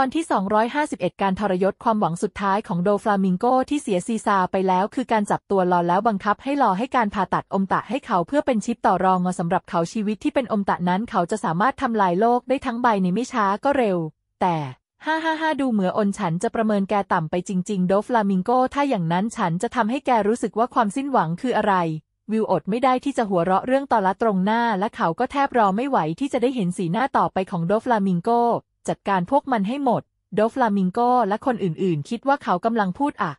ตอนที่ 251 การทรยศความหวังสุดท้ายของโดฟลามิงโกที่เสียซีซาไปแล้ว คือการจับตัวลอแล้วบังคับให้ลอให้การผ่าตัดอมตะให้เขาเพื่อเป็นชิปต่อรองมาสำหรับเขาชีวิตที่เป็นอมตะนั้นเขาจะสามารถทำลายโลกได้ทั้งใบในไม่ช้าก็เร็ว แต่ฮ่าฮ่าฮ่าดูเหมือนอนฉันจะประเมินแกต่ำไปจริง ๆ โดฟลามิงโกถ้าอย่างนั้นฉันจะทำให้แกรู้สึกว่าความสิ้นหวังคืออะไรวิวอดไม่ได้ที่จะหัวเราะเรื่องตอละตรงหน้า และเขาก็แทบรอไม่ไหวที่จะได้เห็นสีหน้าต่อไปของโดฟลามิงโกจัดการพวกมันให้หมด โดฟลามิงโกและคนอื่นๆ คิดว่าเขากำลังพูดอะ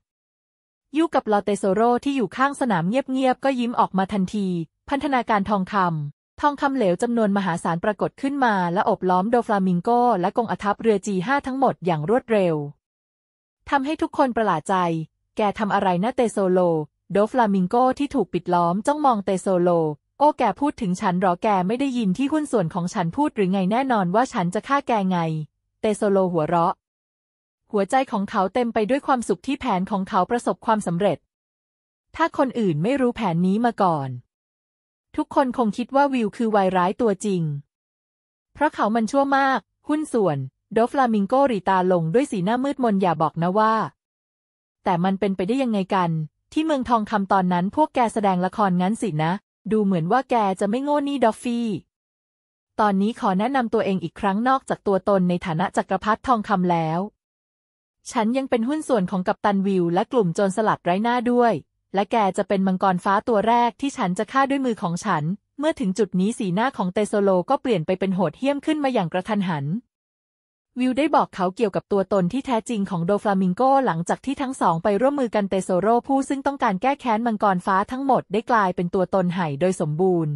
ยูกับลอเตโซโรที่อยู่ข้างสนามเงียบ ๆ ก็ยิ้มออกมาทันที พันธนาการทองคำทองคำเหลวจำนวนมหาศาลปรากฏขึ้นมา และอบล้อมโดฟลามิงโกและกองอทัพเรือจีห้าทั้งหมดอย่างรวดเร็ว ทำให้ทุกคนประหลาดใจ แกทำอะไรนะเตโซโลโดฟลามิงโกที่ถูกปิดล้อมจ้องมองเตโซโลโอ้แกพูดถึงฉันหรอแกไม่ได้ยินที่หุ้นส่วนของฉันพูดหรือไงแน่นอนว่าฉันจะฆ่าแกไงเตโซโลหัวเราะ หัวใจของเขาเต็มไปด้วยความสุขที่แผนของเขาประสบความสำเร็จ ถ้าคนอื่นไม่รู้แผนนี้มาก่อน ทุกคนคงคิดว่าวิวคือวายร้ายตัวจริง เพราะเขามันชั่วมาก หุ้นส่วน โดฟลามิงโกรีตาลงด้วยสีหน้ามืดมนอย่าบอกนะว่า แต่มันเป็นไปได้ยังไงกัน ที่เมืองทองคำตอนนั้น พวกแกแสดงละครงั้นสินะดูเหมือนว่าแกจะไม่โง่นี่ดอฟฟี่ ตอนนี้ขอแนะนำตัวเองอีกครั้งนอกจากตัวตนในฐานะจักรพรรดิทองคำแล้ว ฉันยังเป็นหุ้นส่วนของกัปตันวิวและกลุ่มโจรสลัดไร้หน้าด้วย และแกจะเป็นมังกรฟ้าตัวแรกที่ฉันจะฆ่าด้วยมือของฉัน เมื่อถึงจุดนี้สีหน้าของเตโซโลก็เปลี่ยนไปเป็นโหดเหี้ยมขึ้นมาอย่างกระทันหันวิลได้บอกเขาเกี่ยวกับตัวตนที่แท้จริงของโดฟลามิงโกหลังจากที่ทั้งสองไปร่วมมือกันเตโซโรผู้ซึ่งต้องการแก้แค้นมังกรฟ้าทั้งหมดได้กลายเป็นตัวตนไห่โดยสมบูรณ์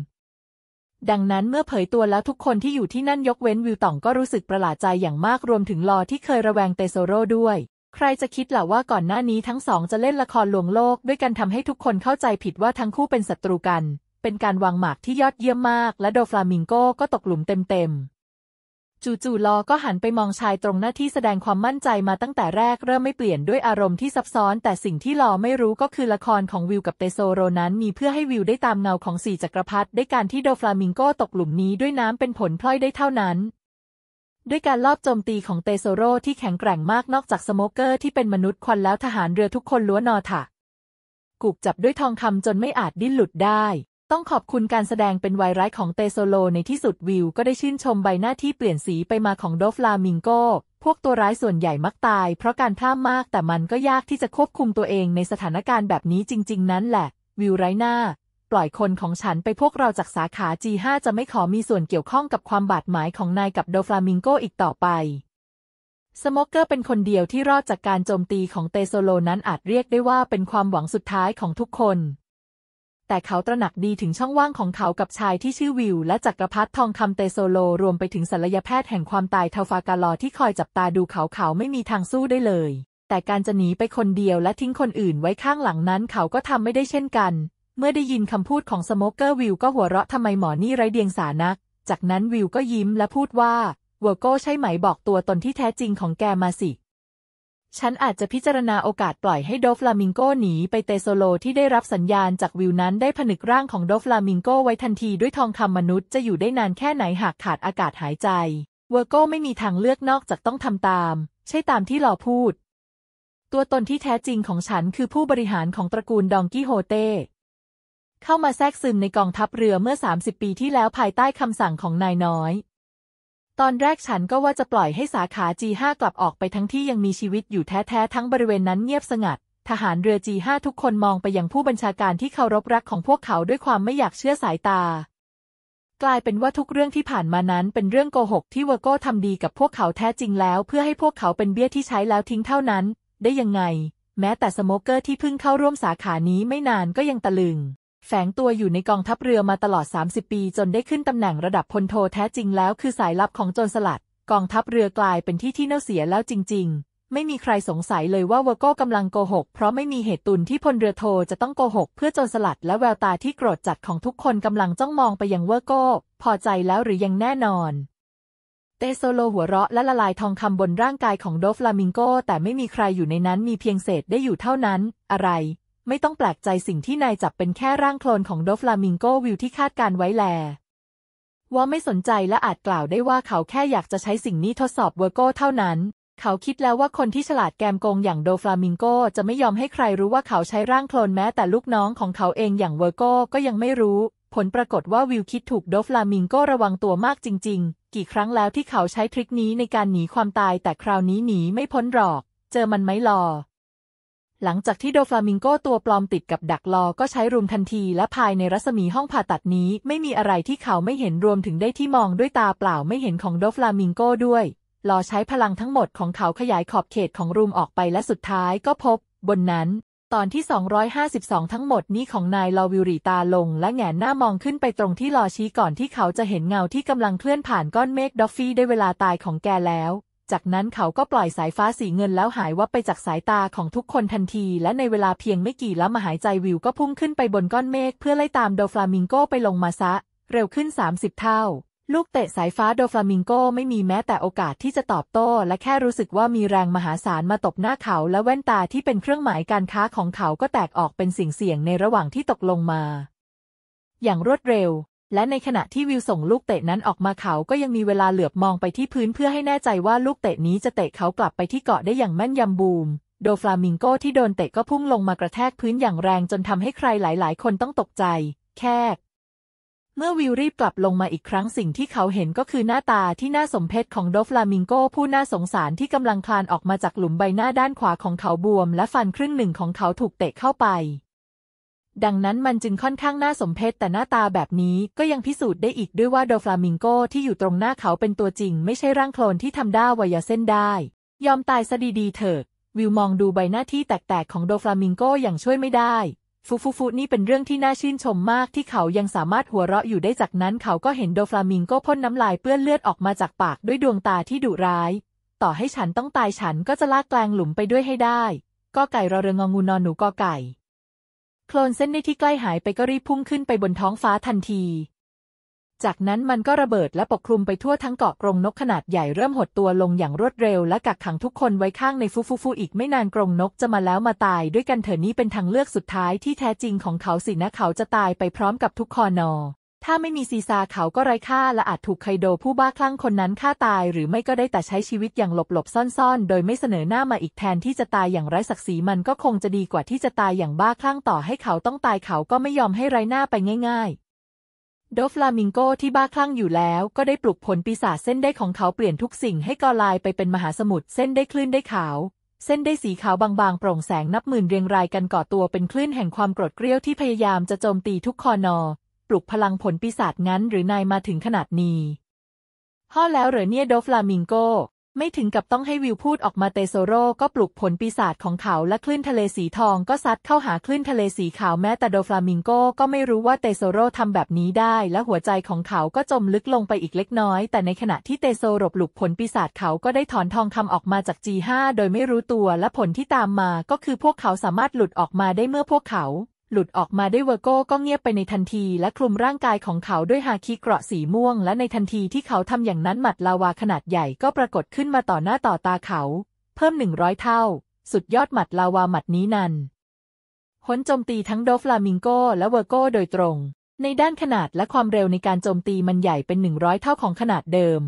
ดังนั้นเมื่อเผยตัวแล้วทุกคนที่อยู่ที่นั่นยกเว้นวิวต่องก็รู้สึกประหลาดใจอย่างมากรวมถึงลอที่เคยระแวงเตโซโรด้วย ใครจะคิดหล่ะว่าก่อนหน้านี้ทั้งสองจะเล่นละครลวงโลก ด้วยกันทำให้ทุกคนเข้าใจผิดว่าทั้งคู่เป็นศัตรูกัน เป็นการวางหมากที่ยอดเยี่ยมมาก และโดฟลามิงโกก็ตกหลุมเต็มๆจู่ๆลอก็หันไปมองชายตรงหน้าที่แสดงความมั่นใจมาตั้งแต่แรกเริ่มไม่เปลี่ยนด้วยอารมณ์ที่ซับซ้อน แต่สิ่งที่ลอไม่รู้ก็คือละครของวิวกับเตโซโรนั้นมีเพื่อให้วิวได้ตามเงาของสี่จักรพรรดิได้การที่โดฟลามิงโกตกหลุมนี้ด้วยน้ำเป็นผลพลอยได้เท่านั้น ด้วยการลอบโจมตีของเตโซโรที่แข็งแกร่งมากนอกจากสโมเกอร์ ที่เป็นมนุษย์ควันแล้วทหารเรือทุกคนล้วนนอถะ กุบจับด้วยทองคำจนไม่อาจดิ้นหลุดได้ต้องขอบคุณการแสดงเป็นวายร้ายของเตโซโลในที่สุดวิว ก็ได้ชื่นชมใบหน้าที่เปลี่ยนสีไปมาของโดฟลามิงโกพวกตัวร้ายส่วนใหญ่มักตายเพราะการท่ามากแต่มันก็ยากที่จะควบคุมตัวเองในสถานการณ์แบบนี้จริงๆ นั้นแหละ วิวไร้หน้า ปล่อยคนของฉันไปพวกเราจากสาขา G5 จะไม่ขอมีส่วนเกี่ยวข้องกับความบาดหมายของนายกับโดฟลามิงโกอีกต่อไปสโมกเกอร์เป็นคนเดียวที่รอดจากการโจมตีของเตโซโลนั้นอาจเรียกได้ว่าเป็นความหวังสุดท้ายของทุกคนแต่เขาตระหนักดีถึงช่องว่างของเขากับชายที่ชื่อวิวและจักรพัฒทองคำเตโซโลรวมไปถึงศัลยแพทย์แห่งความตายเทาฟากาลอที่คอยจับตาดูเขาเขาไม่มีทางสู้ได้เลย แต่การจะหนีไปคนเดียวและทิ้งคนอื่นไว้ข้างหลังนั้นเขาก็ทำไม่ได้เช่นกัน เมื่อได้ยินคำพูดของสโมเกอร์วิวก็หัวเราะทำไมหมอนี่ไรเดียงสานัก จากนั้นวิวก็ยิ้มและพูดว่าวัวโก้ใช่ไหมบอกตัวตนที่แท้จริงของแกมาสิฉันอาจจะพิจารณาโอกาสปล่อยให้โดฟลามิงโกหนีไปเตโซโลที่ได้รับสัญญาณจากวิวนั้นได้ผนึกร่างของโดฟลามิงโกไว้ทันทีด้วยทองคำมนุษย์จะอยู่ได้นานแค่ไหนหากขาดอากาศหายใจ เวอร์โกไม่มีทางเลือกนอกจากต้องทำตามใช่ตามที่หลอพูด ตัวตนที่แท้จริงของฉันคือผู้บริหารของตระกูลดองกี้โฮเต้เข้ามาแทรกซึมในกองทัพเรือเมื่อ 30 ปีที่แล้วภายใต้คำสั่งของนายน้อยตอนแรกฉันก็ว่าจะปล่อยให้สาขา G5 กลับออกไปทั้งที่ยังมีชีวิตอยู่แท้ๆ ทั้งบริเวณนั้นเงียบสงัด ทหารเรือ G5 ทุกคนมองไปยังผู้บัญชาการที่เคารพรักของพวกเขาด้วยความไม่อยากเชื่อสายตา กลายเป็นว่าทุกเรื่องที่ผ่านมานั้น เป็นเรื่องโกหกที่เวอร์โก้ทำดีกับพวกเขาแท้จริงแล้ว เพื่อให้พวกเขาเป็นเบี้ยที่ใช้แล้วทิ้งเท่านั้น ได้ยังไง แม้แต่สโมเกอร์ที่เพิ่งเข้าร่วมสาขานี้ไม่นานก็ยังตะลึงแฝงตัวอยู่ในกองทัพเรือมาตลอด 30 ปีจนได้ขึ้นตำแหน่งระดับพลโทแท้จริงแล้วคือสายลับของโจรสลัด กองทัพเรือกลายเป็นที่ที่เน่าเสียแล้วจริงๆ ไม่มีใครสงสัยเลยว่าวโก้กำลังโกหก เพราะไม่มีเหตุตุนที่พลเรือโทจะต้องโกหก เพื่อโจรสลัดและแววตาที่โกรธจัดของทุกคนกำลังจ้องมองไปยังวโก้ พอใจแล้วหรือยังแน่นอนเตโซโลหัวเราะและละลายทองคำบนร่างกายของโดฟลามิงโกแต่ไม่มีใครอยู่ในนั้นมีเพียงเศษได้อยู่เท่านั้นอะไรไม่ต้องแปลกใจสิ่งที่นายจับเป็นแค่ร่างโคลนของโดฟลามิงโกวิวที่คาดการไว้แล ว่าไม่สนใจและอาจกล่าวได้ว่าเขาแค่อยากจะใช้สิ่งนี้ทดสอบเวอร์โกเท่านั้น เขาคิดแล้วว่าคนที่ฉลาดแกมโกงอย่างโดฟลามิงโกจะไม่ยอมให้ใครรู้ว่าเขาใช้ร่างโคลนแม้แต่ลูกน้องของเขาเองอย่างเวอร์โกก็ยังไม่รู้ ผลปรากฏว่าวิวคิดถูกโดฟลามิงโกระวังตัวมากจริงๆ กี่ครั้งแล้วที่เขาใช้ทริคนี้ในการหนีความตาย แต่คราวนี้หนีไม่พ้นหรอก เจอมันไหมหลอหลังจากที่โดฟลามิงโกตัวปลอมติดกับดักลอก็ใช้รุมทันทีและภายในรัศมีห้องผ่าตัดนี้ไม่มีอะไรที่เขาไม่เห็นรวมถึงได้ที่มองด้วยตาเปล่าไม่เห็นของโดฟลามิงโกด้วย ลอใช้พลังทั้งหมดของเขาขยายขอบเขตของรูมออกไปและสุดท้ายก็พบบนนั้น ตอนที่ 252 ทั้งหมดนี้ของนายลอวิลรีตาลงและแงนหน้ามองขึ้นไปตรงที่ลอชี้ก่อนที่เขาจะเห็นเงาที่กำลังเคลื่อนผ่านก้อนเมฆดอฟฟี่ได้เวลาตายของแกแล้วจากนั้นเขาก็ปล่อยสายฟ้าสีเงินแล้วหายวับไปจากสายตาของทุกคนทันที และในเวลาเพียงไม่กี่ละมหายใจวิว ก็พุ่งขึ้นไปบนก้อนเมฆเพื่อไล่ตามโดฟลามิงโกไปลงมาซะเร็วขึ้น 30 เท่า ลูกเตะสายฟ้าโดฟลามิงโกไม่มีแม้แต่โอกาสที่จะตอบโต้ และแค่รู้สึกว่ามีแรงมหาศาลมาตบหน้าเขาและแว่นตาที่เป็นเครื่องหมายการค้าของเขาก็แตกออกเป็นสิ่งเสี่ยงในระหว่างที่ตกลงมา อย่างรวดเร็วและในขณะที่วิวส่งลูกเตะนั้นออกมาเขาก็ยังมีเวลาเหลือบมองไปที่พื้นเพื่อให้แน่ใจว่าลูกเตะนี้จะเตะเขากลับไปที่เกาะได้อย่างแม่นยำบูม โดฟลามิงโกที่โดนเตะก็พุ่งลงมากระแทกพื้นอย่างแรงจนทำให้ใครหลายๆ คนต้องตกใจ แคกเมื่อวิวรีบกลับลงมาอีกครั้งสิ่งที่เขาเห็นก็คือหน้าตาที่น่าสมเพชของโดฟลามิงโกผู้น่าสงสารที่กำลังคลานออกมาจากหลุมใบหน้าด้านขวาของเขาบวมและฟันครึ่งหนึ่งของเขาถูกเตะเข้าไปดังนั้นมันจึงค่อนข้างน่าสมเพชแต่หน้าตาแบบนี้ก็ยังพิสูจน์ได้อีกด้วยว่าโดฟลามิงโกที่อยู่ตรงหน้าเขาเป็นตัวจริง ไม่ใช่ร่างโคลนที่ทำด้าวายาเส้นได้ ยอมตายซะดีๆเถอะ วิวมองดูใบหน้าที่แตกๆของโดฟลามิงโกอย่างช่วยไม่ได้ฟูฟูฟูนี่เป็นเรื่องที่น่าชื่นชมมากที่เขายังสามารถหัวเราะอยู่ได้จากนั้นเขาก็เห็นโดฟลามิงโกพ่นน้ำลายเปื้อนเลือดออกมาจากปากด้วยดวงตาที่ดุร้ายต่อให้ฉันต้องตายฉันก็จะลากแกลงหลุมไปด้วยให้ได้ก็ไก่รอเรืองงูนอนหนูกอไก่คลนเส้นใน้ที่ใกล้หายไปก็รีบพุ่งขึ้นไปบนท้องฟ้าทันที จากนั้นมันก็ระเบิดและปกคลุมไปทั่วทั้งเกาะกรงนกขนาดใหญ่เริ่มหดตัวลงอย่างรวดเร็วและกักขังทุกคนไว้ข้างในฟูฟูฟู อีกไม่นานกรงนกจะมาแล้วมาตาย ด้วยกันเถอะนี่เป็นทางเลือกสุดท้ายที่แท้จริงของเขาสินะเขาจะตายไปพร้อมกับทุกคอนอถ้าไม่มีซีซาเขาก็ไร้ค่าและอาจถูกไคโดผู้บ้าคลั่งคนนั้นฆ่าตายหรือไม่ก็ได้แต่ใช้ชีวิตอย่างหลบหลบซ่อนๆ โดยไม่เสนอหน้ามาอีกแทนที่จะตายอย่างไร้ศักดิ์ศรีมันก็คงจะดีกว่าที่จะตายอย่างบ้าคลั่งต่อให้เขาต้องตายเขาก็ไม่ยอมให้ไร้หน้าไปง่ายๆ โดฟลามิงโกที่บ้าคลั่งอยู่แล้วก็ได้ปลุกผลปีศาจเส้นได้ของเขาเปลี่ยนทุกสิ่งให้กอลายไปเป็นมหาสมุทรเส้นได้คลื่นได้ขาวเส้นได้สีขาวบางๆโปร่งแสงนับหมื่นเรียงรายกันก่อตัวเป็นคลื่นแห่งความโกรธเกรี้ยวที่พยายามจะโจมตีทุกคอนอปลุกพลังผลปีศาจงั้นหรือนายมาถึงขนาดนี้ห่อแล้วเหรอเนี่ยโดฟลามิงโกไม่ถึงกับต้องให้วิวพูดออกมาเตโซโรก็ปลุกผลปีศาจของเขาและคลื่นทะเลสีทองก็ซัดเข้าหาคลื่นทะเลสีขาวแม้แต่โดฟลามิงโกก็ไม่รู้ว่าเตโซโรททำแบบนี้ได้ และหัวใจของเขาก็จมลึกลงไปอีกเล็กน้อย แต่ในขณะที่เตโซโรปลุกผลปีศาจเขาก็ได้ถอนทองคำออกมาจาก G5 โดยไม่รู้ตัวและผลที่ตามมาก็คือพวกเขาสามารถหลุดออกมาได้เมื่อพวกเขาหลุดออกมาได้วเวอร์โก้ก็เงียบไปในทันทีและคลุมร่างกายของเขาด้วยฮาคิเกราะสีม่วง และในทันทีที่เขาทำอย่างนั้นหมัดลาวาขนาดใหญ่ก็ปรากฏขึ้นมาต่อหน้าต่อตาเขา เพิ่มหนึ่งร้อยเท่า สุดยอดหมัดลาวาหมัดนี้นันหนโจมตีทั้งโดฟลามิงโกและเวอร์โก้โดยตรง ในด้านขนาดและความเร็วในการโจมตีมันใหญ่เป็นหนึ่งร้อยเท่าของขนาดเดิม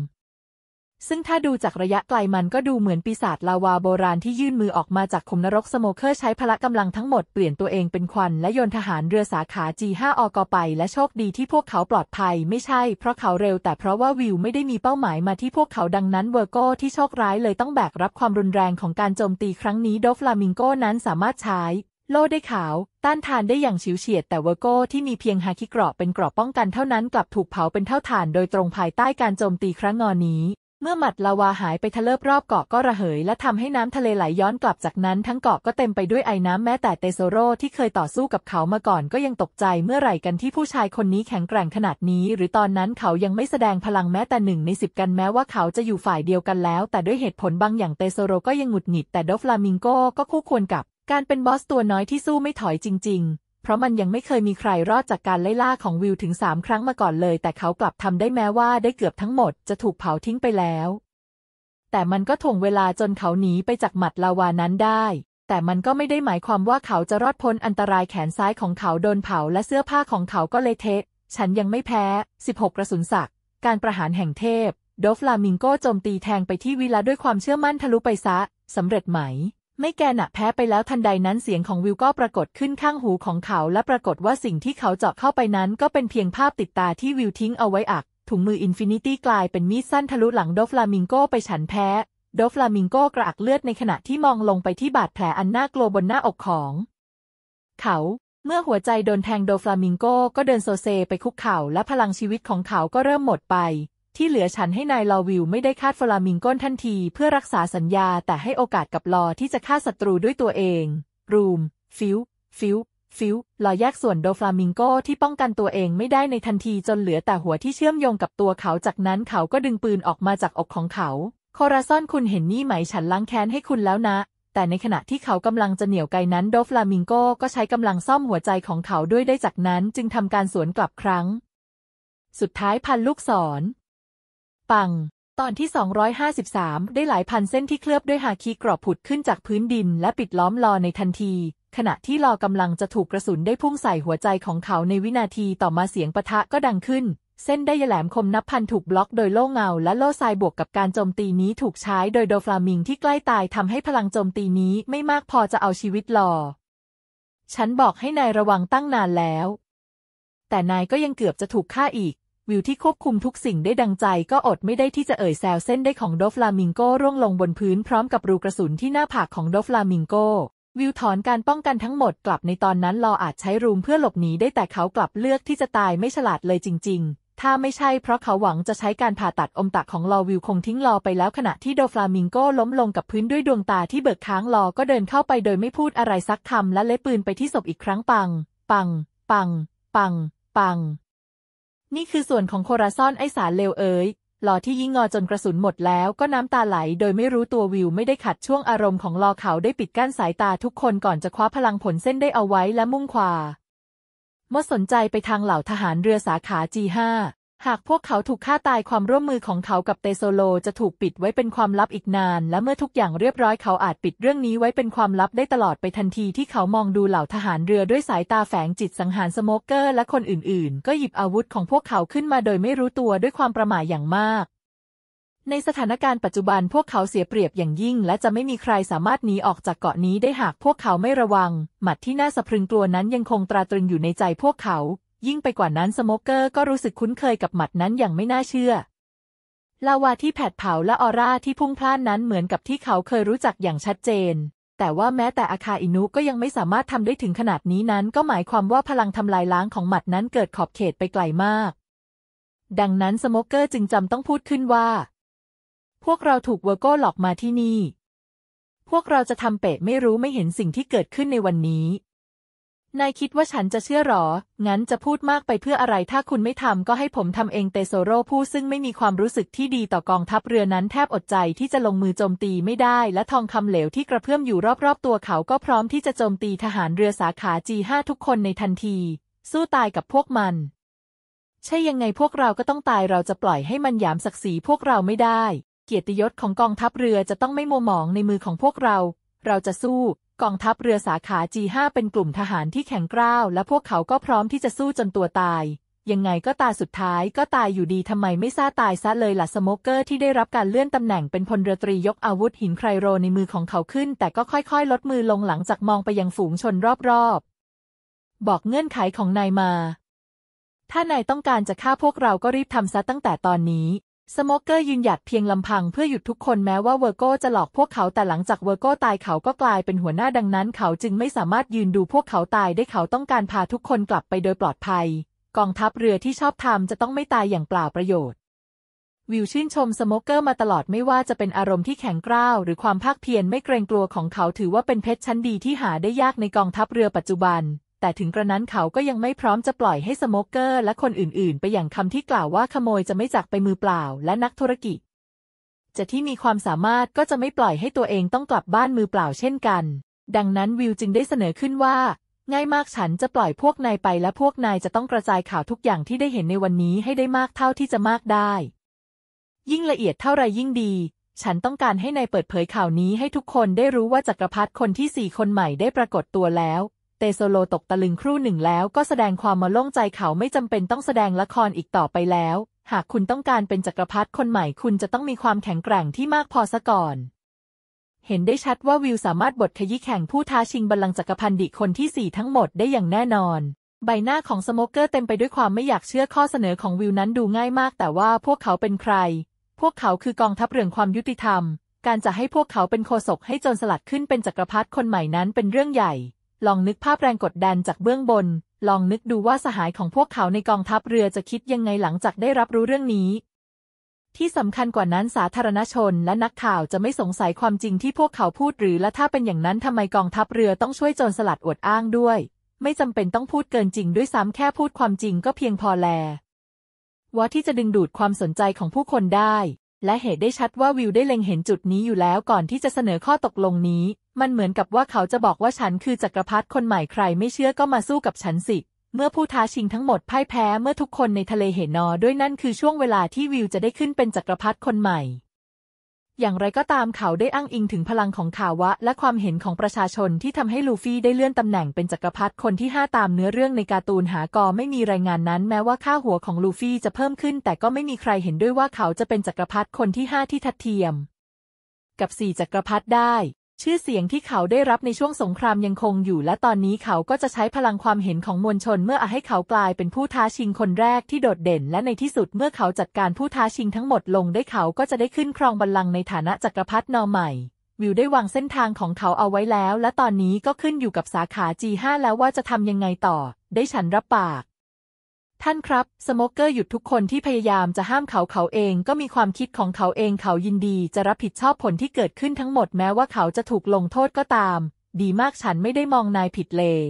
ซึ่งถ้าดูจากระยะไกลมันก็ดูเหมือนปีศาจลาวาโบราณที่ยื่นมือออกมาจากขุมนรกสโมเกอร์ ใช้พละกำลังทั้งหมดเปลี่ยนตัวเองเป็นควันและโยนทหารเรือสาขา G5 ออกไปและโชคดีที่พวกเขาปลอดภัย ไม่ใช่เพราะเขาเร็วแต่เพราะว่าวิวไม่ได้มีเป้าหมายมาที่พวกเขาดังนั้น เวอร์โก้ที่โชคร้ายเลยต้องแบกรับความรุนแรงของการโจมตีครั้งนี้โดฟลามิงโก้นั้นสามารถใช้โลได้ขาว ต้านทานได้อย่างฉิวเฉียดแต่เวอร์โก้ที่มีเพียงฮาคิกรอบเป็นกรอบป้องกันเท่านั้นกลับถูกเผาเป็นเท่าฐานโดยตรงภายใต้การโจมตีครั้งงอนี้เมื่อหมัดลาวาหายไปทะเลิบรอบเกาะก็ระเหยและทำให้น้ำทะเลไหลย้อนกลับจากนั้นทั้งเกาะก็เต็มไปด้วยไอ้น้ำแม้แต่เตโซโรที่เคยต่อสู้กับเขามาก่อนก็ยังตกใจเมื่อไหร่กันที่ผู้ชายคนนี้แข็งแกร่งขนาดนี้หรือตอนนั้นเขายังไม่แสดงพลังแม้แต่หนึ่งในสิบกันแม้ว่าเขาจะอยู่ฝ่ายเดียวกันแล้วแต่ด้วยเหตุผลบางอย่างเตโซโรก็ยังหงุดหงิดแต่ดอฟลามิงโกก็คู่ควรกับการเป็นบอสตัวน้อยที่สู้ไม่ถอยจริงๆเพราะมันยังไม่เคยมีใครรอดจากการไล่ล่าของวิวถึงสามครั้งมาก่อนเลย แต่เขากลับทำได้แม้ว่าได้เกือบทั้งหมดจะถูกเผาทิ้งไปแล้ว แต่มันก็ถ่วงเวลาจนเขาหนีไปจากหมัดลาวานั้นได้ แต่มันก็ไม่ได้หมายความว่าเขาจะรอดพ้นอันตรายแขนซ้ายของเขาโดนเผาและเสื้อผ้าของเขาก็เลยเทะฉันยังไม่แพ้ 16 กระสุนศักการประหารแห่งเทพ โดฟลามิงโกโจมตีแทงไปที่วิลาด้วยความเชื่อมั่นทะลุไปซะสำเร็จไหมไม่แกหนะแพ้ไปแล้วทันใดนั้นเสียงของวิวก็ปรากฏขึ้นข้างหูของเขาและปรากฏว่าสิ่งที่เขาเจาะเข้าไปนั้นก็เป็นเพียงภาพติดตาที่วิวทิ้งเอาไว้อักถุงมืออินฟินิตี้กลายเป็นมีดสั้นทะลุหลังโดฟลามิงโกไปฉันแพ้ โดฟลามิงโกกระอักเลือดในขณะที่มองลงไปที่บาดแผลอันน่ากลัวบนหน้าอกของ เขา เมื่อหัวใจโดนแทงโดฟลามิงโกก็เดินโซเซไปคุกเข่าและพลังชีวิตของเขาก็เริ่มหมดไปที่เหลือฉันให้นายลอวิลไม่ได้คาดฟลามิงก้นทันที เพื่อรักษาสัญญาแต่ให้โอกาสกับลอ ที่จะฆ่าศัตรูด้วยตัวเองรูมฟิวฟิวฟิวลอแยกส่วนโดฟลามิงโกที่ป้องกันตัวเองไม่ได้ในทันทีจนเหลือแต่หัวที่เชื่อมโยงกับตัวเขาจากนั้นเขาก็ดึงปืนออกมาจากอกของเขาโคราซอนคุณเห็นนี่ไหมฉันล้างแค้นให้คุณแล้วนะ แต่ในขณะที่เขากำลังจะเหนี่ยวไกนั้นโดฟลามิงโกก็ใช้กำลังซ่อมหัวใจของเขาด้วยได้จากนั้นจึงทำการสวนกลับครั้งสุดท้ายพันลูกศรปัง ตอนที่ 253 ได้หลายพันเส้นที่เคลือบด้วยฮาคีกรอบผุดขึ้นจากพื้นดินและปิดล้อมลอในทันที ขณะที่ลอกำลังจะถูกกระสุนได้พุ่งใส่หัวใจของเขาในวินาทีต่อมาเสียงปะทะก็ดังขึ้น เส้นได้แหลมคมนับพันถูกบล็อกโดยโล่เงาและโล่ทรายบวกกับการโจมตีนี้ถูกใช้โดยโดฟลามิงที่ใกล้ตายทำให้พลังโจมตีนี้ไม่มากพอจะเอาชีวิตลอ ฉันบอกให้นายระวังตั้งนานแล้ว แต่นายก็ยังเกือบจะถูกฆ่าอีกวิวที่ควบคุมทุกสิ่งได้ดังใจก็อดไม่ได้ที่จะเอ่ยแซวเส้นได้ของโดฟลามิงโกร่วงลงบนพื้นพร้อมกับรูกระสุนที่หน้าผากของโดฟลามิงโกวิวถอนการป้องกันทั้งหมดกลับในตอนนั้นลออาจใช้รูมเพื่อหลบหนีได้แต่เขากลับเลือกที่จะตายไม่ฉลาดเลยจริงๆ ถ้าไม่ใช่เพราะเขาหวังจะใช้การผ่าตัดอมตะของลอวิวคงทิ้งลอไปแล้วขณะที่โดฟลามิงโกล้มลงกับพื้นด้วยดวงตาที่เบิกค้างลอก็เดินเข้าไปโดยไม่พูดอะไรสักคำและเล็บปืนไปที่ศพอีกครั้งปังปัง ปัง ปังปังนี่คือส่วนของโคราซอนไอสารเลวเอ๋ยลอที่ยิ่งงอจนกระสุนหมดแล้วก็น้ำตาไหล โดยไม่รู้ตัววิวไม่ได้ขัดช่วงอารมณ์ของลอเขาได้ปิดกั้นสายตาทุกคนก่อนจะคว้าพลังผลเส้นได้เอาไว้และมุ่งขวา เมื่อสนใจไปทางเหล่าทหารเรือสาขา G5 หากพวกเขาถูกฆ่าตายความร่วมมือของเขากับเตโซโลจะถูกปิดไว้เป็นความลับอีกนาน และเมื่อทุกอย่างเรียบร้อยเขาอาจปิดเรื่องนี้ไว้เป็นความลับได้ตลอดไปทันที ที่เขามองดูเหล่าทหารเรือด้วยสายตาแฝงจิตสังหารสโมเกอร์ และคนอื่นๆ ก็หยิบอาวุธของพวกเขาขึ้นมาโดยไม่รู้ตัวด้วยความประหม่าอย่างมาก ในสถานการณ์ปัจจุบัน พวกเขาเสียเปรียบอย่างยิ่ง และจะไม่มีใครสามารถหนีออกจากเกาะนี้ได้หากพวกเขาไม่ระวังหมัดที่น่าสะพรึงกลัวนั้นยังคงตราตรึงอยู่ในใจพวกเขายิ่งไปกว่านั้นสโมเกอร์ก็รู้สึกคุ้นเคยกับหมัดนั้นอย่างไม่น่าเชื่อลาวาที่แผดเผาและออร่าที่พุ่งพล่านนั้นเหมือนกับที่เขาเคยรู้จักอย่างชัดเจน แต่ว่าแม้แต่อาคาอินุก็ยังไม่สามารถทำได้ถึงขนาดนี้นั้น ก็หมายความว่าพลังทำลายล้างของหมัดนั้นเกิดขอบเขตไปไกลมาก ดังนั้นสโมเกอร์จึงจำต้องพูดขึ้นว่า พวกเราถูกเวอร์โก้หลอกมาที่นี่ พวกเราจะทำเปะไม่รู้ไม่เห็นสิ่งที่เกิดขึ้นในวันนี้นายคิดว่าฉันจะเชื่อหรอ งั้นจะพูดมากไปเพื่ออะไร ถ้าคุณไม่ทำก็ให้ผมทำเองเตโซโรผู้ซึ่งไม่มีความรู้สึกที่ดีต่อกองทัพเรือนั้น แทบอดใจที่จะลงมือโจมตีไม่ได้ และทองคำเหลวที่กระเพื่อมอยู่รอบๆ ตัวเขาก็พร้อมที่จะโจมตีทหารเรือสาขา G5 ทุกคนในทันที สู้ตายกับพวกมัน ใช่ยังไงพวกเราก็ต้องตายเราจะปล่อยให้มันหยามศักดิ์ศรีพวกเราไม่ได้ เกียรติยศของกองทัพเรือจะต้องไม่มัวหมองในมือของพวกเรา เราจะสู้กองทัพเรือสาขา G5 เป็นกลุ่มทหารที่แข็งกร้าว และพวกเขาก็พร้อมที่จะสู้จนตัวตาย ยังไงก็ตาสุดท้าย ก็ตายอยู่ดี ทำไมไม่ซาตายซะเลยล่ะสโมเกอร์ที่ได้รับการเลื่อนตำแหน่งเป็นพลเรือตรียกอาวุธหินไครโรในมือของเขาขึ้น แต่ก็ค่อย ๆ ลดมือลงหลังจากมองไปยังฝูงชนรอบๆ บอกเงื่อนไขของนายมา ถ้านายต้องการจะฆ่าพวกเราก็รีบทำซะตั้งแต่ตอนนี้สโมเกอร์ยืนหยัดเพียงลำพังเพื่อหยุดทุกคนแม้ว่าเวอร์โก้จะหลอกพวกเขาแต่หลังจากเวอร์โก้ตายเขาก็กลายเป็นหัวหน้าดังนั้น เขาจึงไม่สามารถยืนดูพวกเขาตายได้เขาต้องการพาทุกคนกลับไปโดยปลอดภัย กองทัพเรือที่ชอบทำจะต้องไม่ตายอย่างเปล่าประโยชน์ วิวชื่นชมสโมเกอร์มาตลอดไม่ว่าจะเป็นอารมณ์ที่แข็งกร้าวหรือความภาคเพียรไม่เกรงกลัวของเขาถือว่าเป็นเพชรชั้นดีที่หาได้ยากในกองทัพเรือปัจจุบันแต่ถึงกระนั้นเขาก็ยังไม่พร้อมจะปล่อยให้สโมเกอร์ และคนอื่นๆ ไปอย่างคำที่กล่าวว่าขโมยจะไม่จักไปมือเปล่าและนักธุรกิจ จะที่มีความสามารถก็จะไม่ปล่อยให้ตัวเองต้องกลับบ้านมือเปล่าเช่นกัน ดังนั้นวิวจึงได้เสนอขึ้นว่า ง่ายมากฉันจะปล่อยพวกนายไปและพวกนายจะต้องกระจายข่าวทุกอย่างที่ได้เห็นในวันนี้ให้ได้มากเท่าที่จะมากได้ ยิ่งละเอียดเท่าไรยิ่งดี ฉันต้องการให้นายเปิดเผยข่าวนี้ให้ทุกคนได้รู้ว่าจักรพรรดิคนที่สี่คนใหม่ได้ปรากฏตัวแล้วตโซโลตกตะลึงครู่หนึ่งแล้วก็แสดงความมาโล่งใจเขาไม่จำเป็นต้องแสดงละครอีกต่อไปแล้ว หากคุณต้องการเป็นจักรพรรดิคนใหม่คุณจะต้องมีความแข็งแกร่งที่มากพอซะก่อน เห็นได้ชัดว่าวิวสามารถบทขยี้แข่งผู้ท้าชิงบัลลังก์จักรพรรดิคนที่สี่ทั้งหมดได้อย่างแน่นอน ใบหน้าของสโมเกอร์เต็มไปด้วยความไม่อยากเชื่อข้อเสนอของวิวนั้นดูง่ายมาก แต่ว่าพวกเขาเป็นใคร พวกเขาคือกองทัพเรื่องความยุติธรรม การจะให้พวกเขาเป็นโคศกให้จนสลัดขึ้นเป็นจักรพรรดิคนใหม่นั้นเป็นเรื่องใหญ่ลองนึกภาพแรงกดดันจากเบื้องบน ลองนึกดูว่าสหายของพวกเขาในกองทัพเรือจะคิดยังไงหลังจากได้รับรู้เรื่องนี้ ที่สำคัญกว่านั้นสาธารณชนและนักข่าวจะไม่สงสัยความจริงที่พวกเขาพูดหรือและถ้าเป็นอย่างนั้นทำไมกองทัพเรือต้องช่วยโจรสลัดอวดอ้างด้วย ไม่จำเป็นต้องพูดเกินจริงด้วยซ้ำแค่พูดความจริงก็เพียงพอแล ว่าที่จะดึงดูดความสนใจของผู้คนได้และเหตุได้ชัดว่าวิวได้เล็งเห็นจุดนี้อยู่แล้วก่อนที่จะเสนอข้อตกลงนี้ มันเหมือนกับว่าเขาจะบอกว่าฉันคือจักรพรรดิคนใหม่ใครไม่เชื่อก็มาสู้กับฉันสิ เมื่อผู้ท้าชิงทั้งหมดพ่ายแพ้เมื่อทุกคนในทะเลเห็นนอ ด้วยนั่นคือช่วงเวลาที่วิวจะได้ขึ้นเป็นจักรพรรดิคนใหม่อย่างไรก็ตามเขาได้อ้างอิงถึงพลังของข่าวะ และความเห็นของประชาชนที่ทำให้ลูฟี่ได้เลื่อนตำแหน่งเป็นจักรพรรดิคนที่5ตามเนื้อเรื่องในการ์ตูนหากอ ไม่มีรายงานนั้นแม้ว่าค่าหัวของลูฟี่จะเพิ่มขึ้น แต่ก็ไม่มีใครเห็นด้วยว่าเขาจะเป็นจักรพรรดิคนที่ 5 ที่ทัดเทียม กับ 4 จักรพรรดิได้ชื่อเสียงที่เขาได้รับในช่วงสงครามยังคงอยู่ และตอนนี้เขาก็จะใช้พลังความเห็นของมวลชนเมื่ออาให้เขากลายเป็นผู้ท้าชิงคนแรกที่โดดเด่น และในที่สุดเมื่อเขาจัดการผู้ท้าชิงทั้งหมดลงได้เขาก็จะได้ขึ้นครองบัลลังก์ในฐานะจักรพรรดินอใหม่ วิวได้วางเส้นทางของเขาเอาไว้แล้ว และตอนนี้ก็ขึ้นอยู่กับสาขา G5 แล้วว่าจะทำยังไงต่อ ได้ฉันรับปากท่านครับ สโมกเกอร์หยุดทุกคนที่พยายามจะห้ามเขาเขาเองก็มีความคิดของเขาเองเขายินดีจะรับผิดชอบผลที่เกิดขึ้นทั้งหมดแม้ว่าเขาจะถูกลงโทษก็ตาม ดีมากฉันไม่ได้มองนายผิดเลย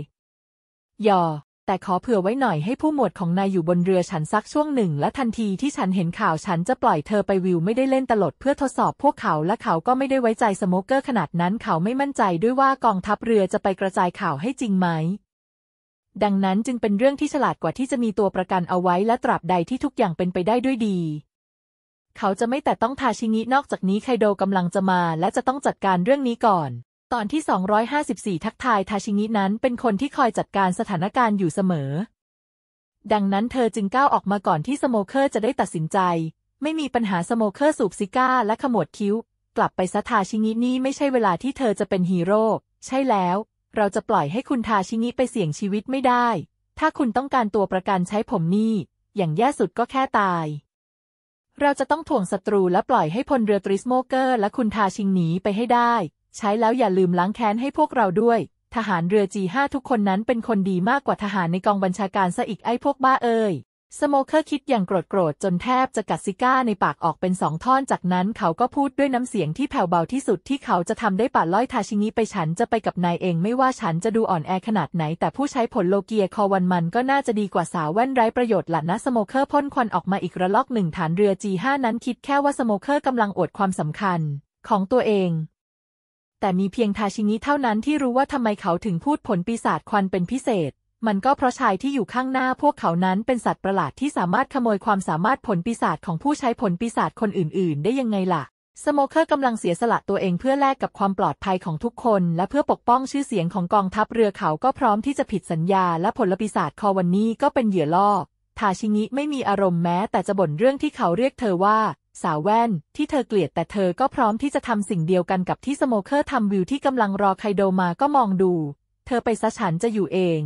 ย่อ แต่ขอเผื่อไว้หน่อยให้ผู้หมวดของนายอยู่บนเรือฉันซักช่วงหนึ่ง และทันทีที่ฉันเห็นข่าวฉันจะปล่อยเธอไปวิว ไม่ได้เล่นตลดเพื่อทดสอบพวกเขาและเขาก็ไม่ได้ไว้ใจสโมกเกอร์ขนาดนั้นเขาไม่มั่นใจด้วยว่ากองทัพเรือจะไปกระจายข่าวให้จริงไหมดังนั้นจึงเป็นเรื่องที่ฉลาดกว่าที่จะมีตัวประกันเอาไว้และตราบใดที่ทุกอย่างเป็นไปได้ด้วยดี เขาจะไม่แต่ต้องทาชิงิ นอกจากนี้ไคโดกำลังจะมาและจะต้องจัดการเรื่องนี้ก่อน ตอนที่ 254 ทักทายทาชิงินั้นเป็นคนที่คอยจัดการสถานการณ์อยู่เสมอ ดังนั้นเธอจึงก้าวออกมาก่อนที่สโมเกอร์จะได้ตัดสินใจ ไม่มีปัญหาสโมเกอร์สูบซิก้า และขมวดคิ้ว กลับไปซะทาชิงินี่ไม่ใช่เวลาที่เธอจะเป็นฮีโร่ ใช่แล้วเราจะปล่อยให้คุณทาชิงิไปเสี่ยงชีวิตไม่ได้ ถ้าคุณต้องการตัวประกันใช้ผมนี่ อย่างแย่สุดก็แค่ตาย เราจะต้องถ่วงศัตรู และปล่อยให้พลเรือตริสโมเกอร์ และคุณทาชิงหนีไปให้ได้ ใช้แล้วอย่าลืมล้างแค้นให้พวกเราด้วย ทหารเรือจีห้าทุกคนนั้นเป็นคนดีมากกว่าทหารในกองบัญชาการซะอีกไอ้พวกบ้าเอ้ยสโมเกอร์คิดอย่างโกรธโกรธจนแทบจะกัดซิก้าในปากออกเป็นสองท่อน จากนั้นเขาก็พูดด้วยน้ำเสียงที่แผ่วเบาที่สุดที่เขาจะทำได้ป่าล้อยทาชิงิไปฉันจะไปกับนายเอง ไม่ว่าฉันจะดูอ่อนแอขนาดไหน แต่ผู้ใช้ผลโลเกียคอวันมันก็น่าจะดีกว่าสาวแว่นไร้ประโยชน์หละนะสโมเกอร์พ่นควันออกมาอีกระลอกหนึ่ง ฐานเรือ G5 นั้นคิดแค่ว่าสโมเกอร์กำลังอวดความสำคัญ ของตัวเอง แต่มีเพียงทาชิงิเท่านั้นที่รู้ว่าทำไมเขาถึงพูดผลปีศาจควันเป็นพิเศษมันก็เพราะชายที่อยู่ข้างหน้าพวกเขานั้นเป็นสัตว์ประหลาดที่สามารถขโมยความสามารถผลปีศาจของผู้ใช้ผลปีศาจคนอื่นๆได้ยังไงล่ะสโมเคอร์กำลังเสียสละตัวเองเพื่อแลกกับความปลอดภัยของทุกคน และเพื่อปกป้องชื่อเสียงของกองทัพเรือเขาก็พร้อมที่จะผิดสัญญาและผลปีศาจคอวันนี้ก็เป็นเหยื่อล่อ ทาชิงิไม่มีอารมณ์แม้แต่จะบ่นเรื่องที่เขาเรียกเธอว่าสาวแว่น ที่เธอเกลียดแต่เธอก็พร้อมที่จะทำสิ่งเดียวกันกับที่สโมเคอร์ทำวิวที่กำลังรอไคโดมาก็มองดูเธอไปซะฉันจะอยู่เอง